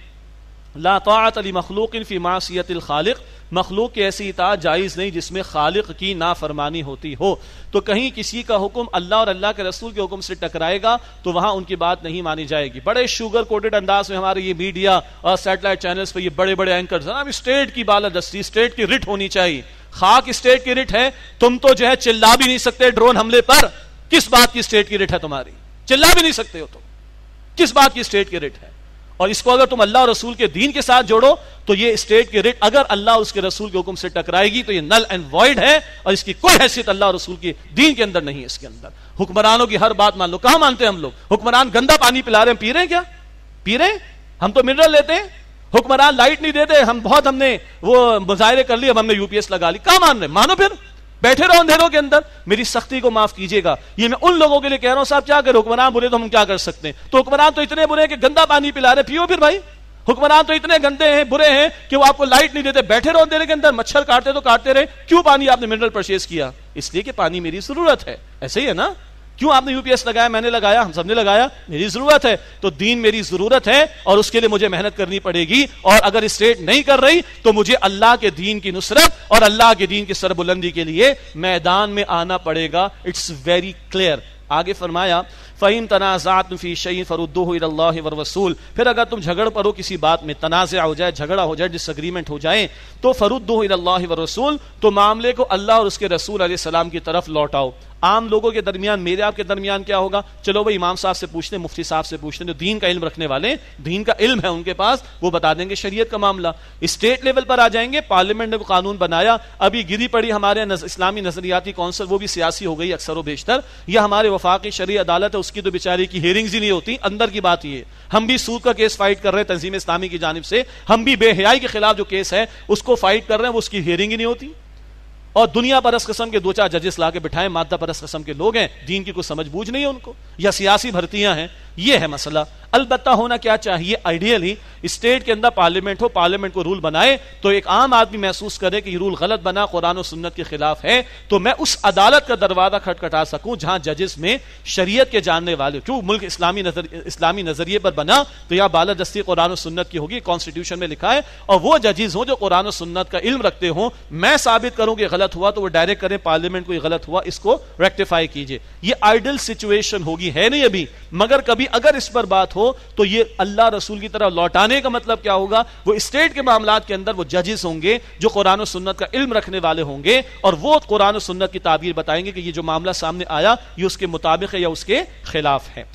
Speaker 1: लातात अली मखलूकिन फ़ी मासीत खालिक़ मखलूक की ऐसी इताज जायज़ नहीं जिसमें खालिक की नाफरमानी होती हो तो कहीं किसी का हुक्म अल्लाह और अल्लाह के रसूल के हुक्म से टकराएगा तो वहां उनकी बात नहीं मानी जाएगी बड़े शुगर कोटेड अंदाज में हमारे ये मीडिया और सेटेलाइट चैनल्स पर ये बड़े बड़े एंकर जनाब स्टेट की बालादस्ती स्टेट की रिट होनी चाहिए खाक स्टेट की रिट है तुम तो जो है चिल्ला भी नहीं सकते ड्रोन हमले पर किस बात की स्टेट की रिट है तुम्हारी चिल्ला भी नहीं सकते हो तुम किस बात की स्टेट की रिट है और इसको अगर तुम अल्लाह रसूल के दीन के साथ जोड़ो तो ये स्टेट के रेट अगर अल्लाह उसके रसूल के हुक्म से टकराएगी तो ये नल एंड वॉइड है और इसकी कोई हैसियत अल्लाह रसूल के दीन के अंदर नहीं है इसके अंदर हुक्मरानों की हर बात मान लो कहां मानते हैं हम लोग हुक्मरान गंदा पानी पिला रहे हैं पी रहे हैं क्या पी रहे हम तो मिनरल लेते हैं हुक्मरान लाइट नहीं देते हम बहुत हमने वो मुजाहरे कर लिए अब हमने यूपीएस लगा ली कहां मान रहे मानो फिर बैठे रहो अंधेरों के अंदर मेरी सख्ती को माफ कीजिएगा ये मैं उन लोगों के लिए कह रहा हूं साहब क्या करें हुक्मरान बुरे तो हम क्या कर सकते हैं तो हुक्मरान तो इतने बुरे हैं कि गंदा पानी पिला रहे पियो फिर भाई हुक्मरान तो इतने गंदे हैं बुरे हैं कि वो आपको लाइट नहीं देते बैठे रहो अंधेरे के अंदर मच्छर काटते तो काटते रहे क्यों पानी आपने मिनरल परचेज किया इसलिए कि पानी मेरी जरूरत है ऐसे ही है ना क्यों आपने यूपीएस लगाया मैंने लगाया हम सबने लगाया मेरी जरूरत है तो दीन मेरी जरूरत है और उसके लिए मुझे मेहनत करनी पड़ेगी और अगर स्टेट नहीं कर रही तो मुझे अल्लाह के दीन की नुसरत और अल्लाह के दीन की सरबुलंदी के लिए मैदान में आना पड़ेगा इट्स वेरी क्लियर आगे फरमाया फ़हीम तनाज़ात फ़ी शही फ़रुद्दोल्ला वरवसूल फिर अगर तुम झगड़ पड़ो किसी बात में तनाज़ हो जाए झगड़ा हो जाए डिसग्रीमेंट हो जाए तो फ़रुद्दोल्ला रसूल तो मामले को अल्लाह और उसके रसूल सलाम की तरफ लौटाओ आम लोगों के दरमियान मेरे आपके दरमियान क्या होगा चलो भाई इमाम साहब से पूछते मुफ्ती साहब से पूछते जो दीन का इल्म रखने वाले दीन का इल्म है उनके पास वो बता देंगे शरीयत का मामला स्टेट लेवल पर आ जाएंगे पार्लियामेंट ने वो कानून बनाया अभी गिरी पड़ी हमारे नज, इस्लामी नजरियाती कौंसिल वो भी सियासी हो गई अक्सर वेशतर यह हमारे वफाकी शरी अदालत है उसकी तो बेचारी की हेयरिंग्स ही नहीं होती अंदर की बात ये हम भी सूद का केस फाइट कर रहे हैं तंजीम इस्लामी की जानब से हम भी बेहयाई के खिलाफ जो केस है उसको फाइट कर रहे हैं वो उसकी हेयरिंग ही नहीं होती और दुनिया परस कस्म के दो चार जजेस ला के बिठाए मादा परस कस्म के लोग हैं दीन की कोई समझ बूझ नहीं है उनको या सियासी भर्तियां हैं यह है मसला अलबत् होना क्या चाहिए आइडियली स्टेट के अंदर पार्लियामेंट हो पार्लियामेंट को रूल बनाए तो एक आम आदमी महसूस करे कि रूल गलत बना कुरान और सुन्नत के खिलाफ है तो मैं उस अदालत का दरवाजा खटखटा सकूं जहां जजेस में शरीयत के जानने वाले क्यों मुल्क इस्लामी नजर इस्लामी नजरिए पर बना तो यह बालादस्ती कुरान और सुन्नत की होगी कॉन्स्टिट्यूशन में लिखा है और वो जजेज हों जो कुरान और सुन्नत का इल्म रखते हों मैं साबित करूं कि गलत हुआ तो वो डायरेक्ट करें पार्लियामेंट को गलत हुआ इसको रेक्टिफाई कीजिए ये आइडल सिचुएशन होगी है नहीं अभी मगर कभी अगर इस पर बात हो तो ये अल्लाह रसूल की तरफ लौटाने का मतलब क्या होगा वो स्टेट के मामला के अंदर वो जजेस होंगे जो कुरान सुन्नत का इल्म रखने वाले होंगे और वो कुरान सुन्नत की ताबीर बताएंगे कि ये जो मामला सामने आया ये उसके मुताबिक है या उसके खिलाफ है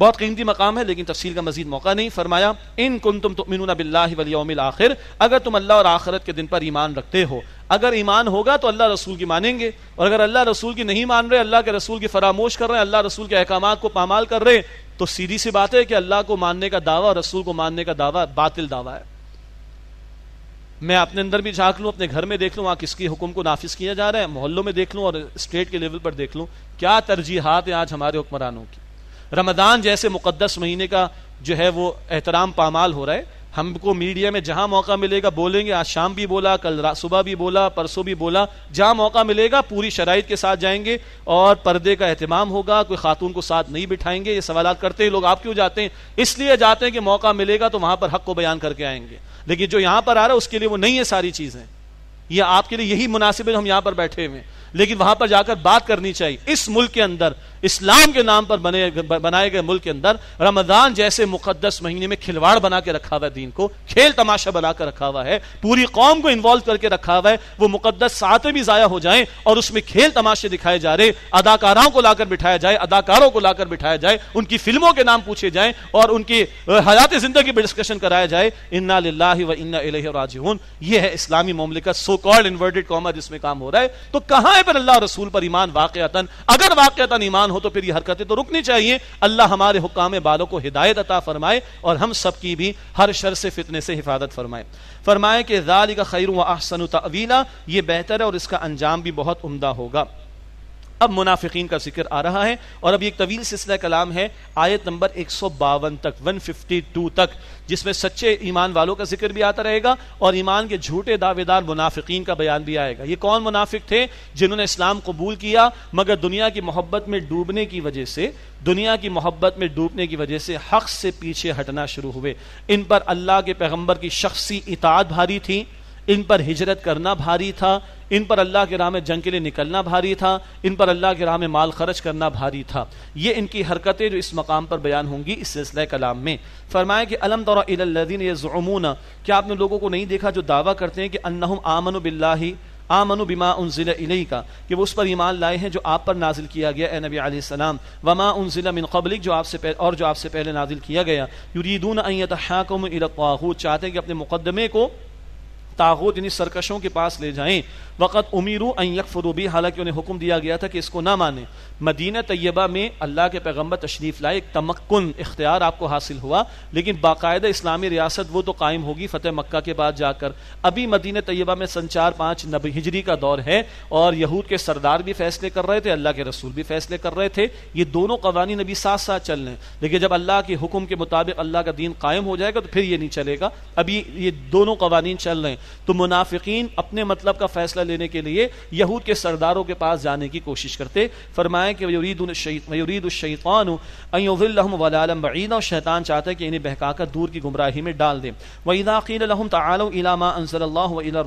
Speaker 1: बहुत कीमती मकाम है लेकिन तफसील का मजीद मौका नहीं फरमाया इन कुन तुम तुमिन बिल्लामिल आखिर अगर तुम अल्लाह और आखरत के दिन पर ईमान रखते हो अगर ईमान होगा तो अल्लाह रसूल की मानेंगे और अगर अल्लाह रसूल की नहीं मान रहे अल्लाह के रसूल की फरामोश कर रहे हैं अल्लाह रसूल के अहकाम को पामाल कर रहे तो सीधी सी बात है कि अल्लाह को मानने का दावा और रसूल को मानने का दावा बातिल दावा है मैं अपने अंदर भी झांक लूं अपने घर में देख लूं वहां किसकी हुक्म को नाफिज किया जा रहा है मोहल्लों में देख लूं और स्टेट के लेवल पर देख लूं क्या तरजीहत है आज हमारे हुक्मरानों की रमदान जैसे मुकदस महीने का जो है वो एहतराम पामाल हो रहा है हमको मीडिया में जहां मौका मिलेगा बोलेंगे आज शाम भी बोला कल सुबह भी बोला परसों भी बोला जहां मौका मिलेगा पूरी शराइ के साथ जाएंगे और पर्दे का अहतमाम होगा कोई खातून को साथ नहीं बिठाएंगे ये सवाल करते हैं लोग आप क्यों जाते हैं इसलिए जाते हैं कि मौका मिलेगा तो वहां पर हक को बयान करके आएंगे लेकिन जो यहां पर आ रहा है उसके लिए वो नहीं है सारी चीजें ये आपके लिए यही मुनासिब है हम यहां पर बैठे हुए हैं लेकिन वहां पर जाकर बात करनी चाहिए इस मुल्क के अंदर इस्लाम के नाम पर बने बनाए गए मुल्क के अंदर रमजान जैसे मुकदस महीने में खिलवाड़ बना के रखा हुआ है दीन को खेल तमाशा बनाकर रखा हुआ है पूरी कौम को इन्वॉल्व करके रखा हुआ है वो मुकदस सातें भी जया हो जाए और उसमें खेल तमाशे दिखाए जा रहे अदाकाराओं को लाकर बिठाया जाए अदाकारों को लाकर बिठाया जाए उनकी फिल्मों के नाम पूछे जाए और उनकी हयात जिंदगी पर डिस्कशन कराया जाए इन्ना लाला व इन्ना राजहून ये है इस्लामी का सो कॉल्ड इन्वर्टेड कॉमा जिसमें काम हो रहा है तो कहां है पर अल्लाह रसूल पर ईमान वाकता अगर वाकता ईमान मुसलमान हो तो फिर ये हरकतें तो रुकनी चाहिए अल्लाह हमारे हुकाम बालों को हिदायत अता फरमाए और हम सब की भी हर शर से फितने से हिफाजत फरमाए फरमाए कि जाली का खैर व आहसन तवीला ये बेहतर है और इसका अंजाम भी बहुत उमदा होगा अब मुनाफिकीन का जिक्र आ रहा है और अब एक तवील सिलसिला कलाम है आयत नंबर एक सौ बावन तक वन फिफ्टी टू तक जिसमें सच्चे ईमान वालों का जिक्र भी आता रहेगा और ईमान के झूठे दावेदार मुनाफिकीन का बयान भी आएगा ये कौन मुनाफिक थे जिन्होंने इस्लाम कबूल किया मगर दुनिया की मोहब्बत में डूबने की वजह से दुनिया की मोहब्बत में डूबने की वजह से हक से पीछे हटना शुरू हुए इन पर अल्लाह के पैगम्बर की शख्सी इताद भारी थी इन पर हिजरत करना भारी था इन पर अल्लाह के राह में जंग के लिए निकलना भारी था इन पर अल्लाह के राह में माल खर्च करना भारी था ये इनकी हरकतें जो इस मकाम पर बयान होंगी इस सिलसिले कलाम में फरमाया कि अलम तौरदीन यमूना क्या आपने लोगों को नहीं देखा जो दावा करते हैं कि अन्नहम आमन बिल्ला आमनु बिमा उनजिला इलई का कि वो उस पर ईमान लाए हैं जो आप पर नाजिल किया गया ए नबी आसमाम वमा उनजिला मिन कबलिक जो आपसे और जो आपसे पहले नाजिल किया गया युरीदून अयत हाकम इलाहू चाहते हैं कि अपने मुकदमे को तागूत यानी सरकशों के पास ले जाएं वक़्त उमीरू अयक फरूबी हालांकि उन्हें हुक्म दिया गया था कि इसको ना माने मदीना तैयबा में अल्लाह के पैगम्बर तशरीफ़ लाए एक तमक्कुन इख्तियार आपको हासिल हुआ लेकिन बाकायदा इस्लामी रियासत वो तो कायम होगी फ़तेह मक्का के बाद जाकर अभी मदीना तैयबा में संचार पाँच नब हिजरी का दौर है और यहूद के सरदार भी फैसले कर रहे थे अल्लाह के रसूल भी फैसले कर रहे थे ये दोनों कवानी अभी साथ साथ चल रहे हैं लेकिन जब अल्लाह के हुक्म के मुताबिक अल्लाह का दीन कायम हो जाएगा तो फिर ये नहीं चलेगा अभी ये दोनों कवानी चल रहे हैं तो मुनाफिकीन अपने मतलब का फैसला लेने के लिए यहूद के सरदारों के पास जाने की कोशिश करते फरमाएं कि वरीद शैतान अयोम वलालम और शैतान चाहता है कि इन्हें बहकाकर दूर की गुमराही में डाल दें वईदाकीन तलामा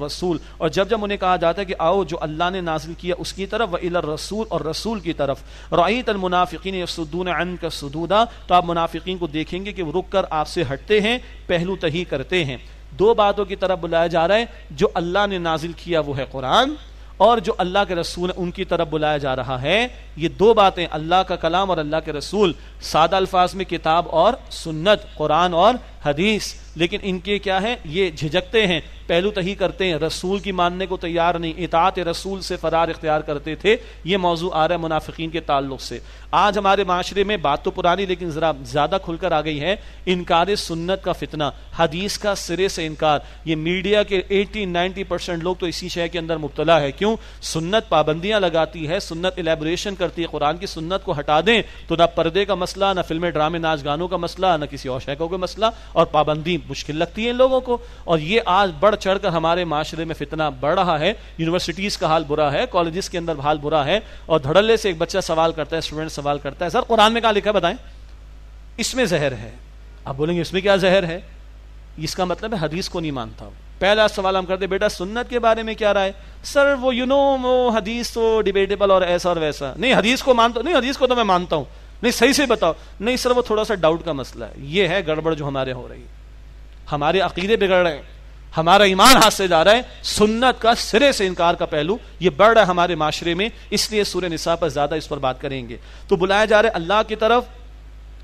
Speaker 1: रसूल और जब जब उन्हें कहा जाता है कि आओ जो अल्लाह ने नाजिल किया उसकी तरफ व इला रसूल और रसूल की तरफ रईत अलमुनाफिकीन यसुद्दून अन का सदूदा तो आप मुनाफिकीन को देखेंगे कि वो रुक कर आपसे हटते हैं पहलू तही करते हैं दो बातों की तरफ बुलाया जा रहा है जो अल्लाह ने नाजिल किया वो है कुरान और जो अल्लाह के रसूल उनकी तरफ बुलाया जा रहा है ये दो बातें अल्लाह का कलाम और अल्लाह के रसूल सादा अल्फाज में किताब और सुन्नत कुरान और हदीस लेकिन इनके क्या है ये झिझकते हैं पहलू तही तो करते हैं रसूल की मानने को तैयार नहीं इतात रसूल से फरार इख्तियार करते थे ये मौजू आ रहा है मुनाफिकीन के ताल्लुक से आज हमारे माशरे में बात तो पुरानी लेकिन ज़रा ज़्यादा खुलकर आ गई है इनकार सुन्नत का फितना हदीस का सिरे से इनकार ये मीडिया के एटी नाइनटी परसेंट लोग तो इसी शह के अंदर मुबतला है क्यों सुन्नत पाबंदियां लगाती है सुन्नत एलेबोरेशन करती है कुरान की सुन्नत को हटा दें तो ना पर्दे का मसला ना फिल्म ड्रामे नाच गानों का मसला ना किसी और शय का मसला और पाबंदी मुश्किल लगती है इन लोगों को और ये आज बड़ा बढ़ चढ़ हमारे माशरे में फितना बढ़ रहा है यूनिवर्सिटीज़ का हाल बुरा है कॉलेजेस के अंदर हाल बुरा है और धड़ल्ले से एक बच्चा सवाल करता है स्टूडेंट सवाल करता है सर कुरान में क्या लिखा बताएं इसमें जहर है आप बोलेंगे इसमें क्या जहर है इसका मतलब है हदीस को नहीं मानता पहला सवाल हम करते बेटा सुन्नत के बारे में क्या राय सर वो यू नो वो हदीस तो डिबेटेबल और ऐसा और वैसा नहीं हदीस को मानता नहीं हदीस को तो मैं मानता हूं नहीं सही से बताओ नहीं सर वो थोड़ा सा डाउट का मसला है ये है गड़बड़ जो हमारे हो रही है हमारे अकीदे बिगड़ रहे हैं हमारा ईमान हाथ से जा रहा है सुन्नत का सिरे से इनकार का पहलू ये रहा है हमारे माशरे में इसलिए सूर्य निशा पर ज्यादा इस पर बात करेंगे तो बुलाया जा रहा है अल्लाह की तरफ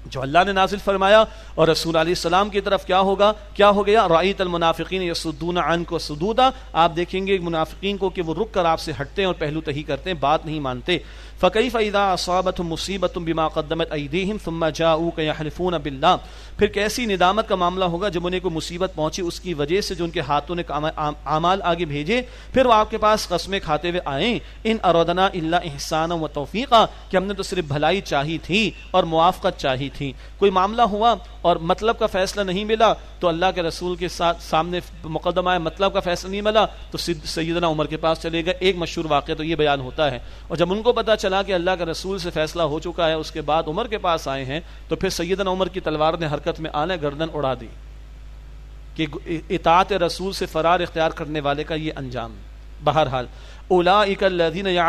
Speaker 1: जो अल्लाह ने नाजिल फरमाया और रसूल सलाम की तरफ क्या होगा क्या हो गया राइत मुनाफिकीन यसुद्दूना को सदूदा आप देखेंगे मुनाफिकीन को कि वो रुक कर आपसे हटते हैं और पहलू तही करते हैं बात नहीं मानते फ़कई फ़ैदा असाबत मुसीबत बिमा कदमत ईदीम फ़ुम्मा जाऊ कहलफून बिल्ला फिर कैसी निदामत का मामला होगा जब उन्हें कोई मुसीबत पहुंची उसकी वजह से जो उनके हाथों ने आम, आम, आमाल आगे भेजे फिर वो आपके पास कस्में खाते हुए आएँ इन अरदना अल्ला एहसान व तोफ़ीक़ा कि हमने तो सिर्फ भलाई चाही थी और मुआफ़त चाही थी कोई मामला हुआ और मतलब का फ़ैसला नहीं मिला तो अल्लाह के रसूल के साथ सामने मुकदमा मतलब का फ़ैसला नहीं मिला तो सैदना उमर के पास चले गए एक मशहूर वाक़ तो ये बयान होता है और जब उनको पता चला चला कि अल्लाह के रसूल से फैसला हो चुका है उसके बाद उमर के पास आए हैं तो फिर सैदन उमर की तलवार ने हरकत में आने गर्दन उड़ा दी कि इतात रसूल से फ़रार इख्तियार करने वाले का ये अंजाम बहरहाल उला जो इनके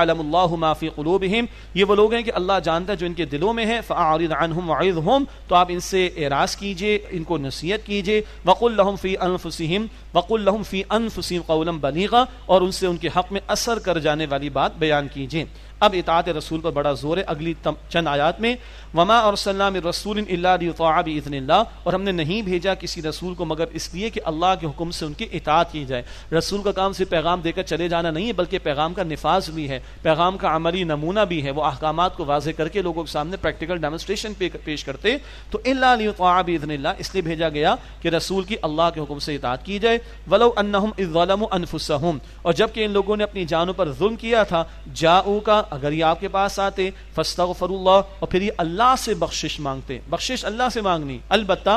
Speaker 1: दिलों में तो आप इनसे नसीहत कीजिए वक़ुल्लहम फ़ी और उनसे उनके हक़ में असर कर जाने वाली बात बयान कीजिए अब इतात रसूल पर बड़ा जोर है अगली चंद आयात में वमा और सलाम रसूल इतन और हमने नहीं भेजा किसी रसूल को मगर इसलिए कि अल्लाह के हुक्म से उनकी इतात की जाए रसूल का काम सिर्फ पैगाम देकर चले जाना नहीं है बल्कि पैगाम का नफाज भी है पैगाम का अमली नमूना भी है वह अहकाम को वाजे करके लोगों के सामने प्रैक्टिकल डेमोस्ट्रेशन पे, पेश करते तो इतन इसलिए भेजा गया कि रसूल की अल्लाह के हुक्म से इतात की जाए वलो और जबकि इन लोगों ने अपनी जानों पर जुल्म किया था जाऊ का अगर ये आपके पास आते फस्ता और फिर ये अल्लाह से बख्शिश मांगते बख्शिश अल्लाह से मांगनी अलबत्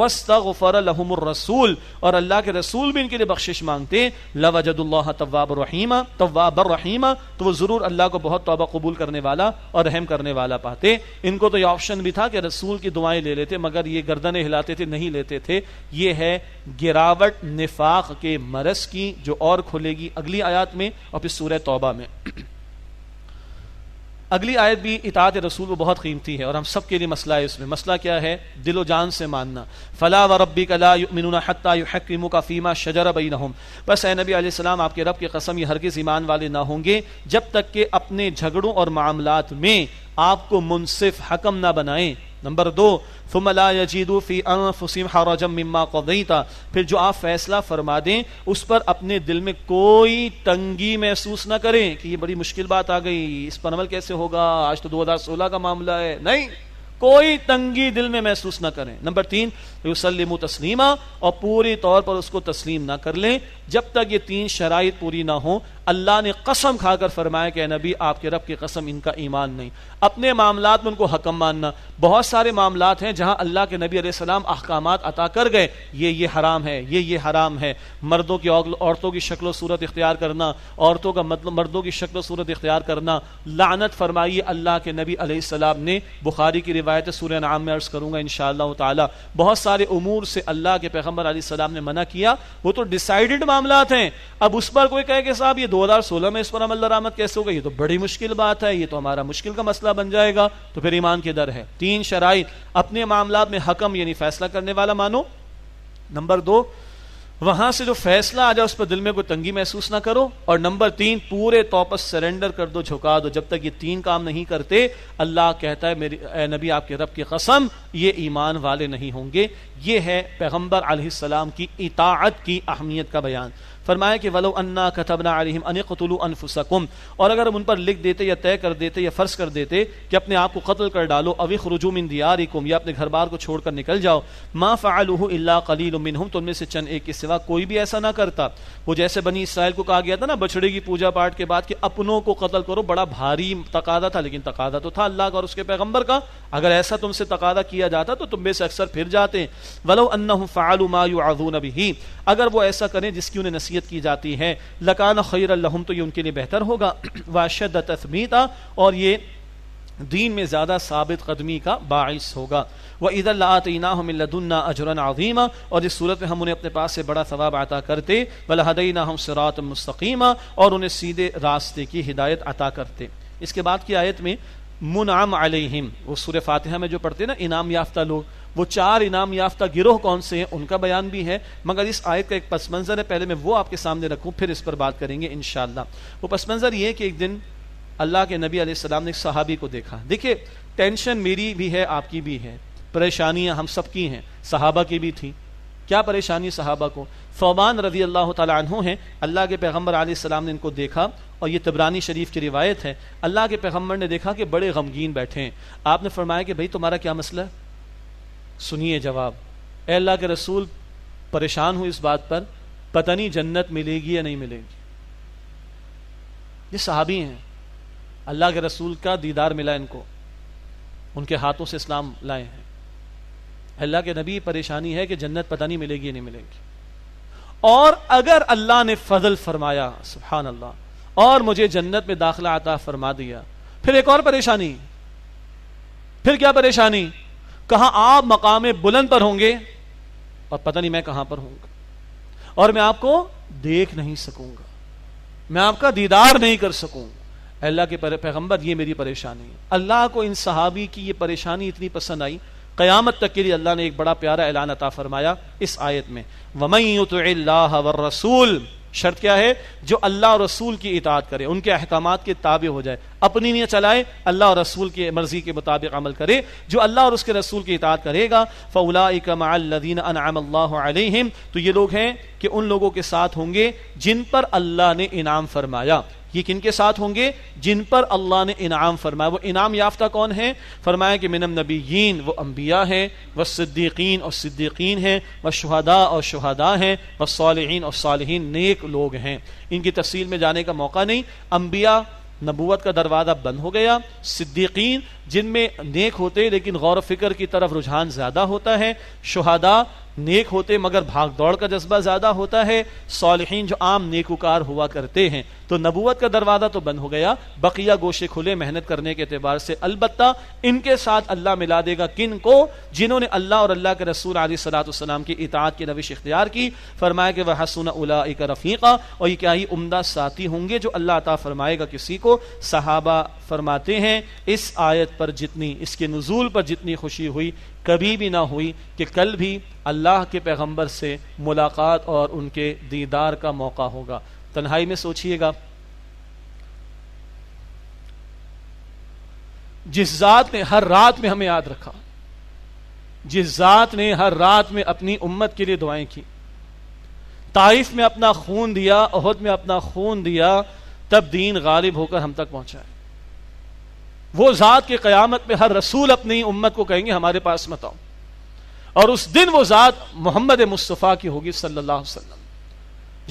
Speaker 1: वस्ता गफर रसूल और अल्लाह के रसूल भी इनके लिए बख्शिश मांगते लवजदुल्ला तवाब रहीमा तवाब रहीमा तो वो ज़रूर अल्लाह को बहुत तोबा कबूल करने वाला और रहम करने वाला पाते इनको तो ये ऑप्शन भी था कि रसूल की दुआएं ले लेते मगर ये गर्दन हिलाते थे नहीं लेते थे ये है गिरावट निफाक के मरस की जो और खुलेगी अगली आयात में और फिर सूर्य तोबा में [CLEARS THROAT] अगली आयत भी इतात रसूल वो बहुत कीमती है और हम सब के लिए मसला है इसमें मसला क्या है दिलो जान से मानना फ़ला व रबी कला मिनुना का फ़ीमा शजर बई नहम बस ए नबी आसमाम आपके रब की कसम ये हरगिज़ ईमान वाले ना होंगे जब तक के अपने झगड़ों और मामला में आपको मुनसिफ हकम ना बनाएं नंबर दो फमला फिर जो आप फैसला फरमा दें उस पर अपने दिल में कोई तंगी महसूस ना करें कि ये बड़ी मुश्किल बात आ गई इस पर अमल कैसे होगा आज तो 2016 का मामला है नहीं कोई तंगी दिल में महसूस ना करें नंबर तीन युसलम तस्लीमा और पूरी तौर पर उसको तस्लीम ना कर लें जब तक ये तीन शराइ पूरी ना हो अल्लाह ने कसम खाकर फरमाया कि नबी आपके रब की कसम इनका ईमान नहीं अपने मामला में उनको हकम मानना बहुत सारे मामला हैं जहां अल्लाह के नबी आसमाम अहकाम अता कर गए ये ये हराम है ये ये हराम है मर्दों की औरतों की शक्ल सूरत इख्तियार करना औरतों का मतलब मर्दों की शक्ल सूरत इख्तियार करना लानत फरमाई अल्लाह के नबी आसमाम ने बुखारी की रिवायत सूर्य नाम में अर्ज़ करूंगा इन ताला बहुत सारे उमूर से अल्लाह के पैगम्बर सलाम ने मना किया वो तो डिसाइडेड मामला हैं अब उस पर कोई कहे कि साहब ये 2016 में इस पर अमल दरामद कैसे हो गई ये तो बड़ी मुश्किल बात है ये तो हमारा मुश्किल का मसला बन जाएगा तो फिर ईमान की दर है तीन शराइ अपने मामला में हकम यानी फैसला करने वाला मानो नंबर दो वहां से जो फैसला आ जाए उस पर दिल में कोई तंगी महसूस ना करो और नंबर तीन पूरे तौर पर सरेंडर कर दो झुका दो जब तक ये तीन काम नहीं करते अल्लाह कहता है मेरी नबी आपके रब की कसम ये ईमान वाले नहीं होंगे ये है पैगंबर अलैहिस्सलाम की इताअत की अहमियत का बयान फरमाया कि वलो अन्ना कतबना आलिम अनकतलु अनफुसकुम और अगर हम उन पर लिख देते या तय कर देते या फ़र्ज़ कर देते कि अपने आप को कत्ल कर डालो अवी खरुजुम इन दियारिकुम या अपने घर बार को छोड़कर निकल जाओ माँ फ़ालू अल्ला कलील मिनहम तो उनमें से चंद एक के सिवा कोई भी ऐसा ना करता वो जैसे बनी इसराइल को कहा गया था ना बछड़े की पूजा पाठ के बाद कि अपनों को कत्ल करो बड़ा भारी तकादा था लेकिन तकादा तो था अल्लाह का और उसके पैगम्बर का अगर ऐसा तुमसे तकादा किया जाता तो तुम में से अक्सर फिर जाते वलो अन्ना फ़ालू मायून अभी अगर वो ऐसा करें जिसकी उन्हें नसीब नसीहत की जाती है लकान खैर अल्लाम तो ये उनके लिए बेहतर होगा [CLEARS THROAT] वाशद तस्मीता और ये दीन में ज़्यादा साबित कदमी का बायस होगा वह इधर लातना हम लदुल्ना अजरन अजीमा और इस सूरत में हम उन्हें अपने पास से बड़ा सवाब अता करते वलहदीना हम सरात मुस्तकीमा और उन्हें सीधे रास्ते की हिदायत अता करते इसके बाद की आयत में मुनाम अलहिम वो सूर्य फातहा में जो पढ़ते ना इनाम याफ्ता लोग वो चार इनाम याफ्ता गिरोह कौन से हैं उनका बयान भी है मगर इस आयत का एक पस मंज़र है पहले मैं वो आपके सामने रखूँ फिर इस पर बात करेंगे इन वो पस मंज़र ये कि एक दिन अल्लाह के नबी आसमाम ने एक सहाबी को देखा देखिए टेंशन मेरी भी है आपकी भी है परेशानियाँ हम सब की हैं सहाबा की भी थी क्या परेशानी सहाबा को फ़ौबान रजी अल्लाह तु हैं अल्लाह के पैगम्बर आसमाम ने इनको देखा और ये तबरानी शरीफ की रिवायत है अल्लाह के पैगम्बर ने देखा कि बड़े गमगीन बैठे हैं आपने फरमाया कि भाई तुम्हारा क्या मसला है सुनिए जवाब अल्लाह के रसूल परेशान हूं इस बात पर पता नहीं जन्नत मिलेगी या नहीं मिलेगी ये सहाबी हैं अल्लाह के रसूल का दीदार मिला इनको उनके हाथों से इस्लाम लाए हैं अल्लाह के नबी परेशानी है कि जन्नत पता नहीं मिलेगी या नहीं मिलेगी और अगर अल्लाह ने फजल फरमाया सुबहान अल्लाह और मुझे जन्नत में दाखिला आता फरमा दिया फिर एक और परेशानी फिर क्या परेशानी कहा आप मकाम बुलंद पर होंगे और पता नहीं मैं कहां पर होऊंगा और मैं आपको देख नहीं सकूंगा मैं आपका दीदार नहीं कर सकूं अल्लाह के पैगंबर ये मेरी परेशानी है अल्लाह को इन सहाबी की ये परेशानी इतनी पसंद आई क्यामत तक के लिए अल्लाह ने एक बड़ा प्यारा ऐलान अता फरमाया इस आयत में वमई तो रसूल शर्त क्या है जो अल्लाह और रसूल की इताद करे उनके अहकाम के ताबे हो जाए अपनी नीयत चलाए अल्लाह और रसूल की मर्जी के मुताबिक अमल करे जो अल्लाह और उसके रसूल की इतात करेगा फ़लादीन अनआम तो ये लोग हैं कि उन लोगों के साथ होंगे जिन पर अल्लाह ने इनाम फरमाया ये के साथ होंगे जिन पर अल्लाह ने इनाम फरमाया वो इनाम याफ्ता कौन है फरमाया कि मिनम नबीन वो अम्बिया हैं व सिद्दीकीन और सिद्दीकीन हैं व शहदा और शहदा हैं व सालहीन और साल नेक लोग हैं इनकी तफसील में जाने का मौका नहीं अम्बिया नबूत का दरवाज़ा बंद हो गया सिद्दीकीन जिनमें नेक होते लेकिन गौर फिक्र की तरफ रुझान ज़्यादा होता है शहदा नेक होते मगर भाग दौड़ का जज्बा ज़्यादा होता है सालहीन जो आम नेकुकार हुआ करते हैं तो नबूवत का दरवाज़ा तो बंद हो गया बकिया गोशे खुले मेहनत करने के अतबार से अलबत् इनके साथ अल्लाह मिला देगा किन को जिन्होंने अल्लाह और अल्लाह के रसूल आदि सलातम की इतात की रविश इख्तियार की फरमाया कि वह हसन उला रफ़ीक़ा और ये क्या ही उमदा साथी होंगे जो अल्लाह ता फरमाएगा किसी को सहाबा फरमाते हैं इस आयत पर जितनी इसके नजूल पर जितनी खुशी हुई कभी भी ना हुई कि कल भी अल्लाह के पैगंबर से मुलाकात और उनके दीदार का मौका होगा तन्हाई में सोचिएगा जिस ज़ात ने हर रात में हमें याद रखा जिस ज़ात ने हर रात में अपनी उम्मत के लिए दुआएं की ताइफ में अपना खून दिया अहद में अपना खून दिया तब दीन गालिब होकर हम तक पहुंचा वो ज़ात के क़यामत में हर रसूल अपनी उम्मत को कहेंगे हमारे पास मत आओ और उस दिन वो ज़ात मोहम्मद मुस्तफ़ा की होगी सल्लल्लाहु अलैहि वसल्लम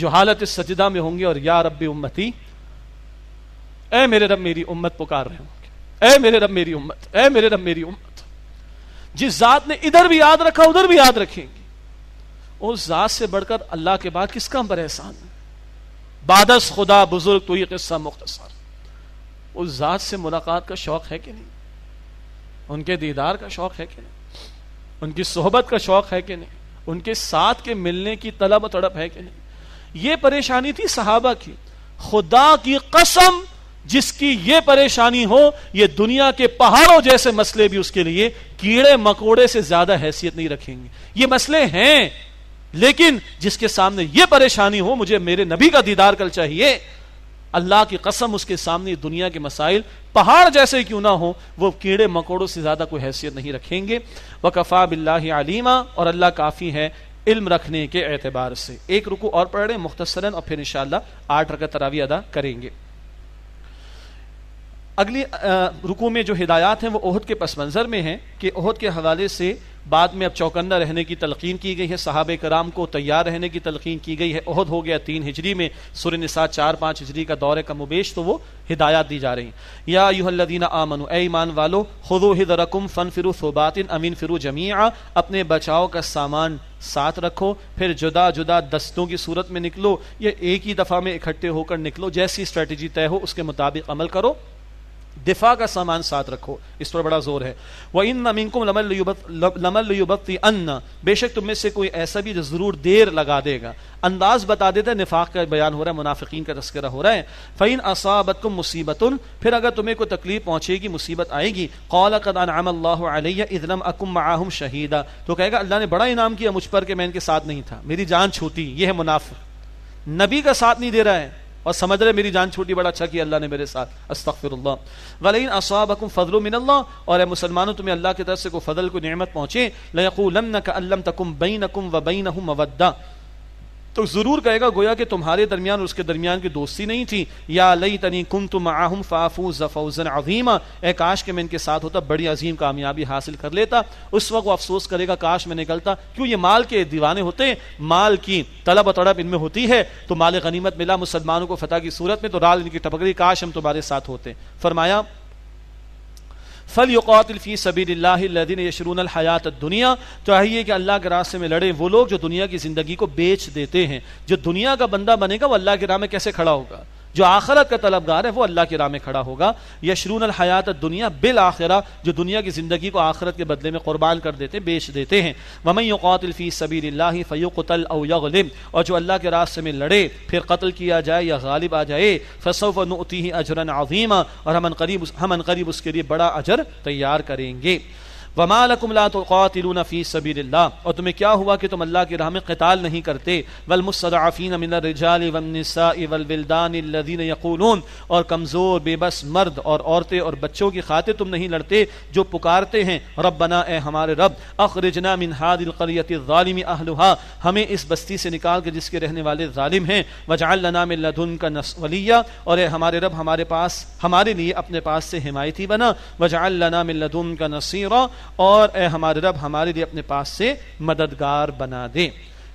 Speaker 1: जो हालत इस सजदा में होंगे और या रब्बी उम्मती ए मेरे रब मेरी उम्मत पुकार रहे होंगे ऐ मेरे रब मेरी उम्मत ए मेरे रब मेरी उम्मत जिस ज़ात ने इधर भी याद रखा उधर भी याद रखेंगे उस ज़ात से बढ़कर अल्लाह के बाद किसका बर एहसान बादस खुदा बुजुर्ग तो ये किस्सा मुख्तसर उस ज़ात से मुलाकात का शौक है कि नहीं उनके दीदार का शौक है कि नहीं उनकी सोहबत का शौक है कि नहीं उनके साथ के मिलने की तलब तड़प है कि नहीं ये परेशानी थी सहाबा की खुदा की कसम जिसकी ये परेशानी हो ये दुनिया के पहाड़ों जैसे मसले भी उसके लिए कीड़े मकोड़े से ज्यादा हैसियत नहीं रखेंगे ये मसले हैं लेकिन जिसके सामने ये परेशानी हो मुझे मेरे नबी का दीदार कल चाहिए अल्लाह की कसम उसके सामने दुनिया के मसाइल पहाड़ जैसे क्यों ना हो वो कीड़े मकोड़ों से ज़्यादा कोई हैसियत नहीं रखेंगे वकफ़ा बिल्ला आलिमा और अल्लाह काफ़ी है इल्म रखने के एतबार से एक रुकू और पढ़ रहे मुख्तसरा और फिर इन आठ रकत तरावी अदा करेंगे अगली रुकू में जो हिदायत हैं वो ओहद के पस मंज़र में हैं कि ओहद के हवाले से बाद में अब चौकन्ना रहने की तलकीन की गई है साहब कराम को तैयार रहने की तलकीन की गई है अहद हो गया तीन हिजरी में सुर नसा चार पाँच हिजरी का दौरे का मुबेश तो वो हिदायत दी जा रही या यूहल्लदीना आमनु ए ईमान वालो खुदो हिदरकुम फ़न फिरु सोबातिन अमीन फिरु जमिया अपने बचाव का सामान साथ रखो फिर जुदा जुदा दस्तों की सूरत में निकलो या एक ही दफ़ा में इकट्ठे होकर निकलो जैसी स्ट्रेटजी तय हो उसके मुताबिक अमल करो दिफा का सामान साथ रखो इस पर बड़ा जोर है वह इन नमिनकुम लमल युबती अन्न बेशक तुम में से कोई ऐसा भी ज़रूर देर लगा देगा अंदाज बता देता है निफाक का बयान हो रहा है मुनाफिकीन का तस्करा हो रहा है फ़ैन असाबत को मुसीबतन फिर अगर तुम्हें कोई तकलीफ पहुंचेगी मुसीबत आएगी कौल कदानल्लाम अकुम आहम शहीदा तो कहेगा अल्लाह ने बड़ा इनाम किया मुझ पर कि मैं इनके साथ नहीं था मेरी जान छूती यह है मुनाफ नबी का साथ नहीं दे रहा है और समझ रहे मेरी जान छोटी बड़ा अच्छा किया अल्लाह ने मेरे साथ अस्तफिर वलिन असाबकुम फ़जल मिनल्ला और ए मुसलमानों तुम्हें अल्लाह की तरफ से को फजल को नियमत पहुँचे लयकूलम का अल्लम तकुम बई नकुम व बैन मवद्दा तो ज़रूर कहेगा गोया कि तुम्हारे दरमियान और उसके दरमियान की दोस्ती नहीं थी या लई तनी कुम तुम आहम फ़ाफू जफाउजन अजीमा ए काश के मैं इनके साथ होता बड़ी अजीम कामयाबी हासिल कर लेता उस वक्त वो अफसोस करेगा काश मैं निकलता क्यों ये माल के दीवाने होते हैं माल की तलब तड़प इनमें होती है तो माल गनीमत मिला मुसलमानों को फतेह की सूरत में तो राल इनकी टपकरी काश हम तुम्हारे साथ होते फरमाया फल युकातिलफ़ी सबीदिन यशरून हयात दुनिया चाहिए तो कि अल्लाह के रास्ते में लड़े वो लोग जो दुनिया की ज़िंदगी को बेच देते हैं जो दुनिया का बंदा बनेगा वो अल्लाह के राह में कैसे खड़ा होगा जो आखरत का तलबगार है वो अल्लाह के राह में खड़ा होगा यशरून हयात दुनिया बिल आखिरा जो दुनिया की ज़िंदगी को आखरत के बदले में क़ुरबान कर देते बेच देते हैं वमई कौतलफ़ी सबील्ला फ़ैक़ल और जो अल्लाह के रास्ते में लड़े फिर कत्ल किया जाए या गालिब आ जाए फसो फनती ही अजरन अजीमा और हमन करीब हम करीब उसके लिए बड़ा अजर तैयार करेंगे वमालकुमला तो फ़ी सबीर और तुम्हें क्या हुआ कि तुम अल्लाह की राह में कताल नहीं करते वलमसदाफ़ीन मिन रिजाल वलविल्दान लदीन यकूलून और कमज़ोर बेबस मर्द और औरतें और बच्चों की खातिर तुम नहीं लड़ते जो पुकारते हैं रब बना ए हमारे रब अखरजना मिन हादिलकरीतमी अहलहा हमें इस बस्ती से निकाल के जिसके रहने वाले ालिम हैं वजाल नाम लदुन का नसवलिया और ए हमारे रब हमारे पास हमारे लिए अपने पास से हिमायती बना वजाल नाम लदुन का नसीरा और ए हमारे रब हमारे लिए अपने पास से मददगार बना दे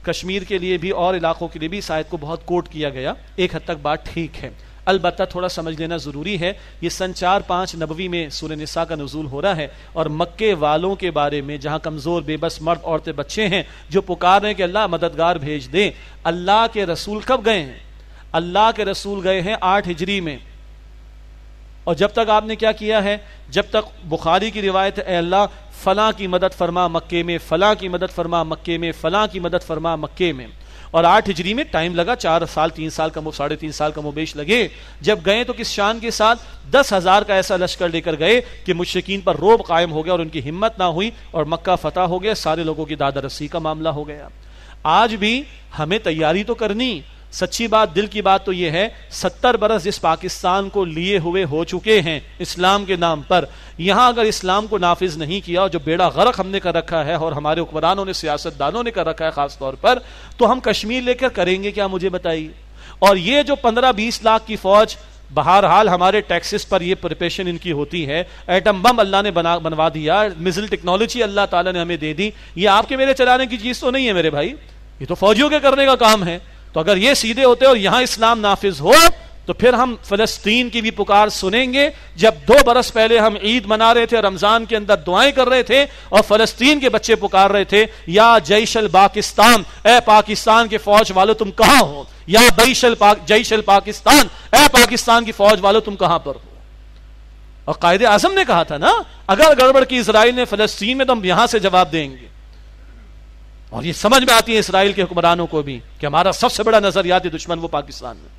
Speaker 1: कश्मीर के लिए भी और इलाकों के लिए भी शायद को बहुत कोट किया गया एक हद तक बात ठीक है अलबत् थोड़ा समझ लेना ज़रूरी है ये सन चार पाँच नबवी में सूर्य नसा का नजूल हो रहा है और मक्के वालों के बारे में जहां कमज़ोर बेबस मर्द औरतें बच्चे हैं जो पुकार रहे हैं कि अल्लाह मददगार भेज दें अल्लाह के रसूल कब गए हैं अल्लाह के रसूल गए हैं आठ हिजरी में और जब तक आपने क्या किया है जब तक बुखारी की रिवायत है अल्लाह फ़लाँ की मदद फरमा मक्के में फ़लाँ की मदद फरमा मक्के में फ़लाँ की मदद फरमा मक्के में और आठ हिजरी में टाइम लगा चार साल तीन साल का साढ़े तीन साल का मुबेश लगे जब गए तो किस शान के साथ दस हज़ार का ऐसा लश्कर लेकर गए कि मुश्किन पर रोब कायम हो गया और उनकी हिम्मत ना हुई और मक्का फतह हो गया सारे लोगों की दादा रस्सी का मामला हो गया आज भी हमें तैयारी तो करनी सच्ची बात दिल की बात तो यह है सत्तर बरस जिस पाकिस्तान को लिए हुए हो चुके हैं इस्लाम के नाम पर यहां अगर इस्लाम को नाफिज नहीं किया और जो बेड़ा गर्क हमने कर रखा है और हमारे हुक्मरानों ने सियासतदानों ने कर रखा है खासतौर पर तो हम कश्मीर लेकर करेंगे क्या मुझे बताइए और ये जो पंद्रह बीस लाख की फौज बहरहाल हमारे टैक्सेस पर ये प्रिपेशन इनकी होती है एटम बम अल्लाह ने बना बनवा दिया मिजल टेक्नोलॉजी अल्लाह ताला ने हमें दे दी ये आपके मेरे चलाने की चीज़ तो नहीं है मेरे भाई ये तो फौजियों के करने का काम है तो अगर ये सीधे होते और यहां इस्लाम नाफिज हो तो फिर हम फलस्तीन की भी पुकार सुनेंगे जब दो बरस पहले हम ईद मना रहे थे रमजान के अंदर दुआएं कर रहे थे और फलस्तीन के बच्चे पुकार रहे थे या जयशल पाकिस्तान ए पाकिस्तान के फौज वालों तुम कहां हो या बैशल पाक जैशल पाकिस्तान ए पाकिस्तान की फौज वालों तुम कहां पर हो और कायदे आजम ने कहा था ना अगर गड़बड़ की इसराइल ने फलस्तीन में तो हम यहां से जवाब देंगे और ये समझ में आती है इसराइल के हुक्मरानों को भी कि हमारा सबसे बड़ा नजरियाती दुश्मन वो पाकिस्तान में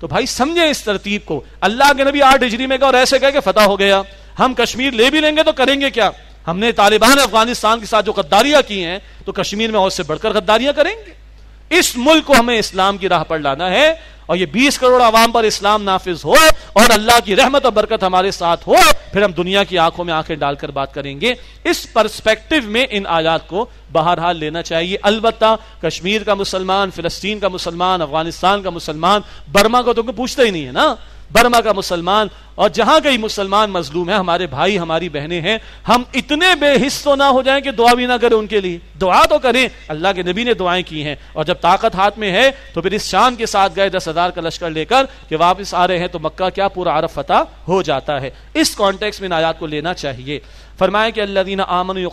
Speaker 1: तो भाई समझे इस तरतीब को अल्लाह के नबी आठ डिजरी में गए और ऐसे कह के फतह हो गया हम कश्मीर ले भी लेंगे तो करेंगे क्या हमने तालिबान अफगानिस्तान के साथ जो गद्दारियां की हैं तो कश्मीर में और से बढ़कर गद्दारियां करेंगे इस मुल्क को हमें इस्लाम की राह पर लाना है और ये 20 करोड़ आवाम पर इस्लाम नाफिज हो और अल्लाह की रहमत और बरकत हमारे साथ हो फिर हम दुनिया की आंखों में आंखें डालकर बात करेंगे इस परस्पेक्टिव में इन आयात को बहरहाल लेना चाहिए अलबत् कश्मीर का मुसलमान फिलस्तीन का मुसलमान अफगानिस्तान का मुसलमान बर्मा को तो पूछता ही नहीं है ना बर्मा का मुसलमान और जहां कहीं मुसलमान मजलूम है हमारे भाई हमारी बहनें हैं हम इतने बेहिस तो ना हो जाए कि दुआ भी ना करें उनके लिए दुआ तो करें अल्लाह के नबी ने दुआएं की हैं और जब ताकत हाथ में है तो फिर इस शान के साथ गए दस हजार का लश्कर लेकर के वापस आ रहे हैं तो मक्का क्या पूरा आरफ फता हो जाता है इस कॉन्टेक्स में नायात को लेना चाहिए फरमाए कि दीना आमन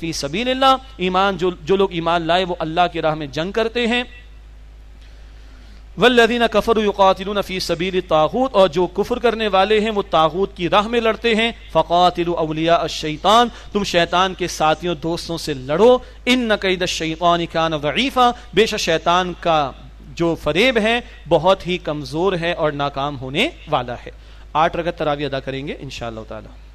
Speaker 1: फ़ी सबील ईमान जो, जो लोग ईमान लाए वो अल्लाह के राह में जंग करते हैं वल्लिन कफर युकातिल फ़ी सबील ताहूत और जो कुफर करने वाले हैं वो ताहूत की राह में लड़ते हैं फ़ातिल अलिया शैतान तुम शैतान के साथियों दोस्तों से लड़ो इन न नकद शैतान खान वरीफ़ा बेश शैतान का जो फरेब है बहुत ही कमज़ोर है और नाकाम होने वाला है आठ रगत तरावी अदा करेंगे इन शाह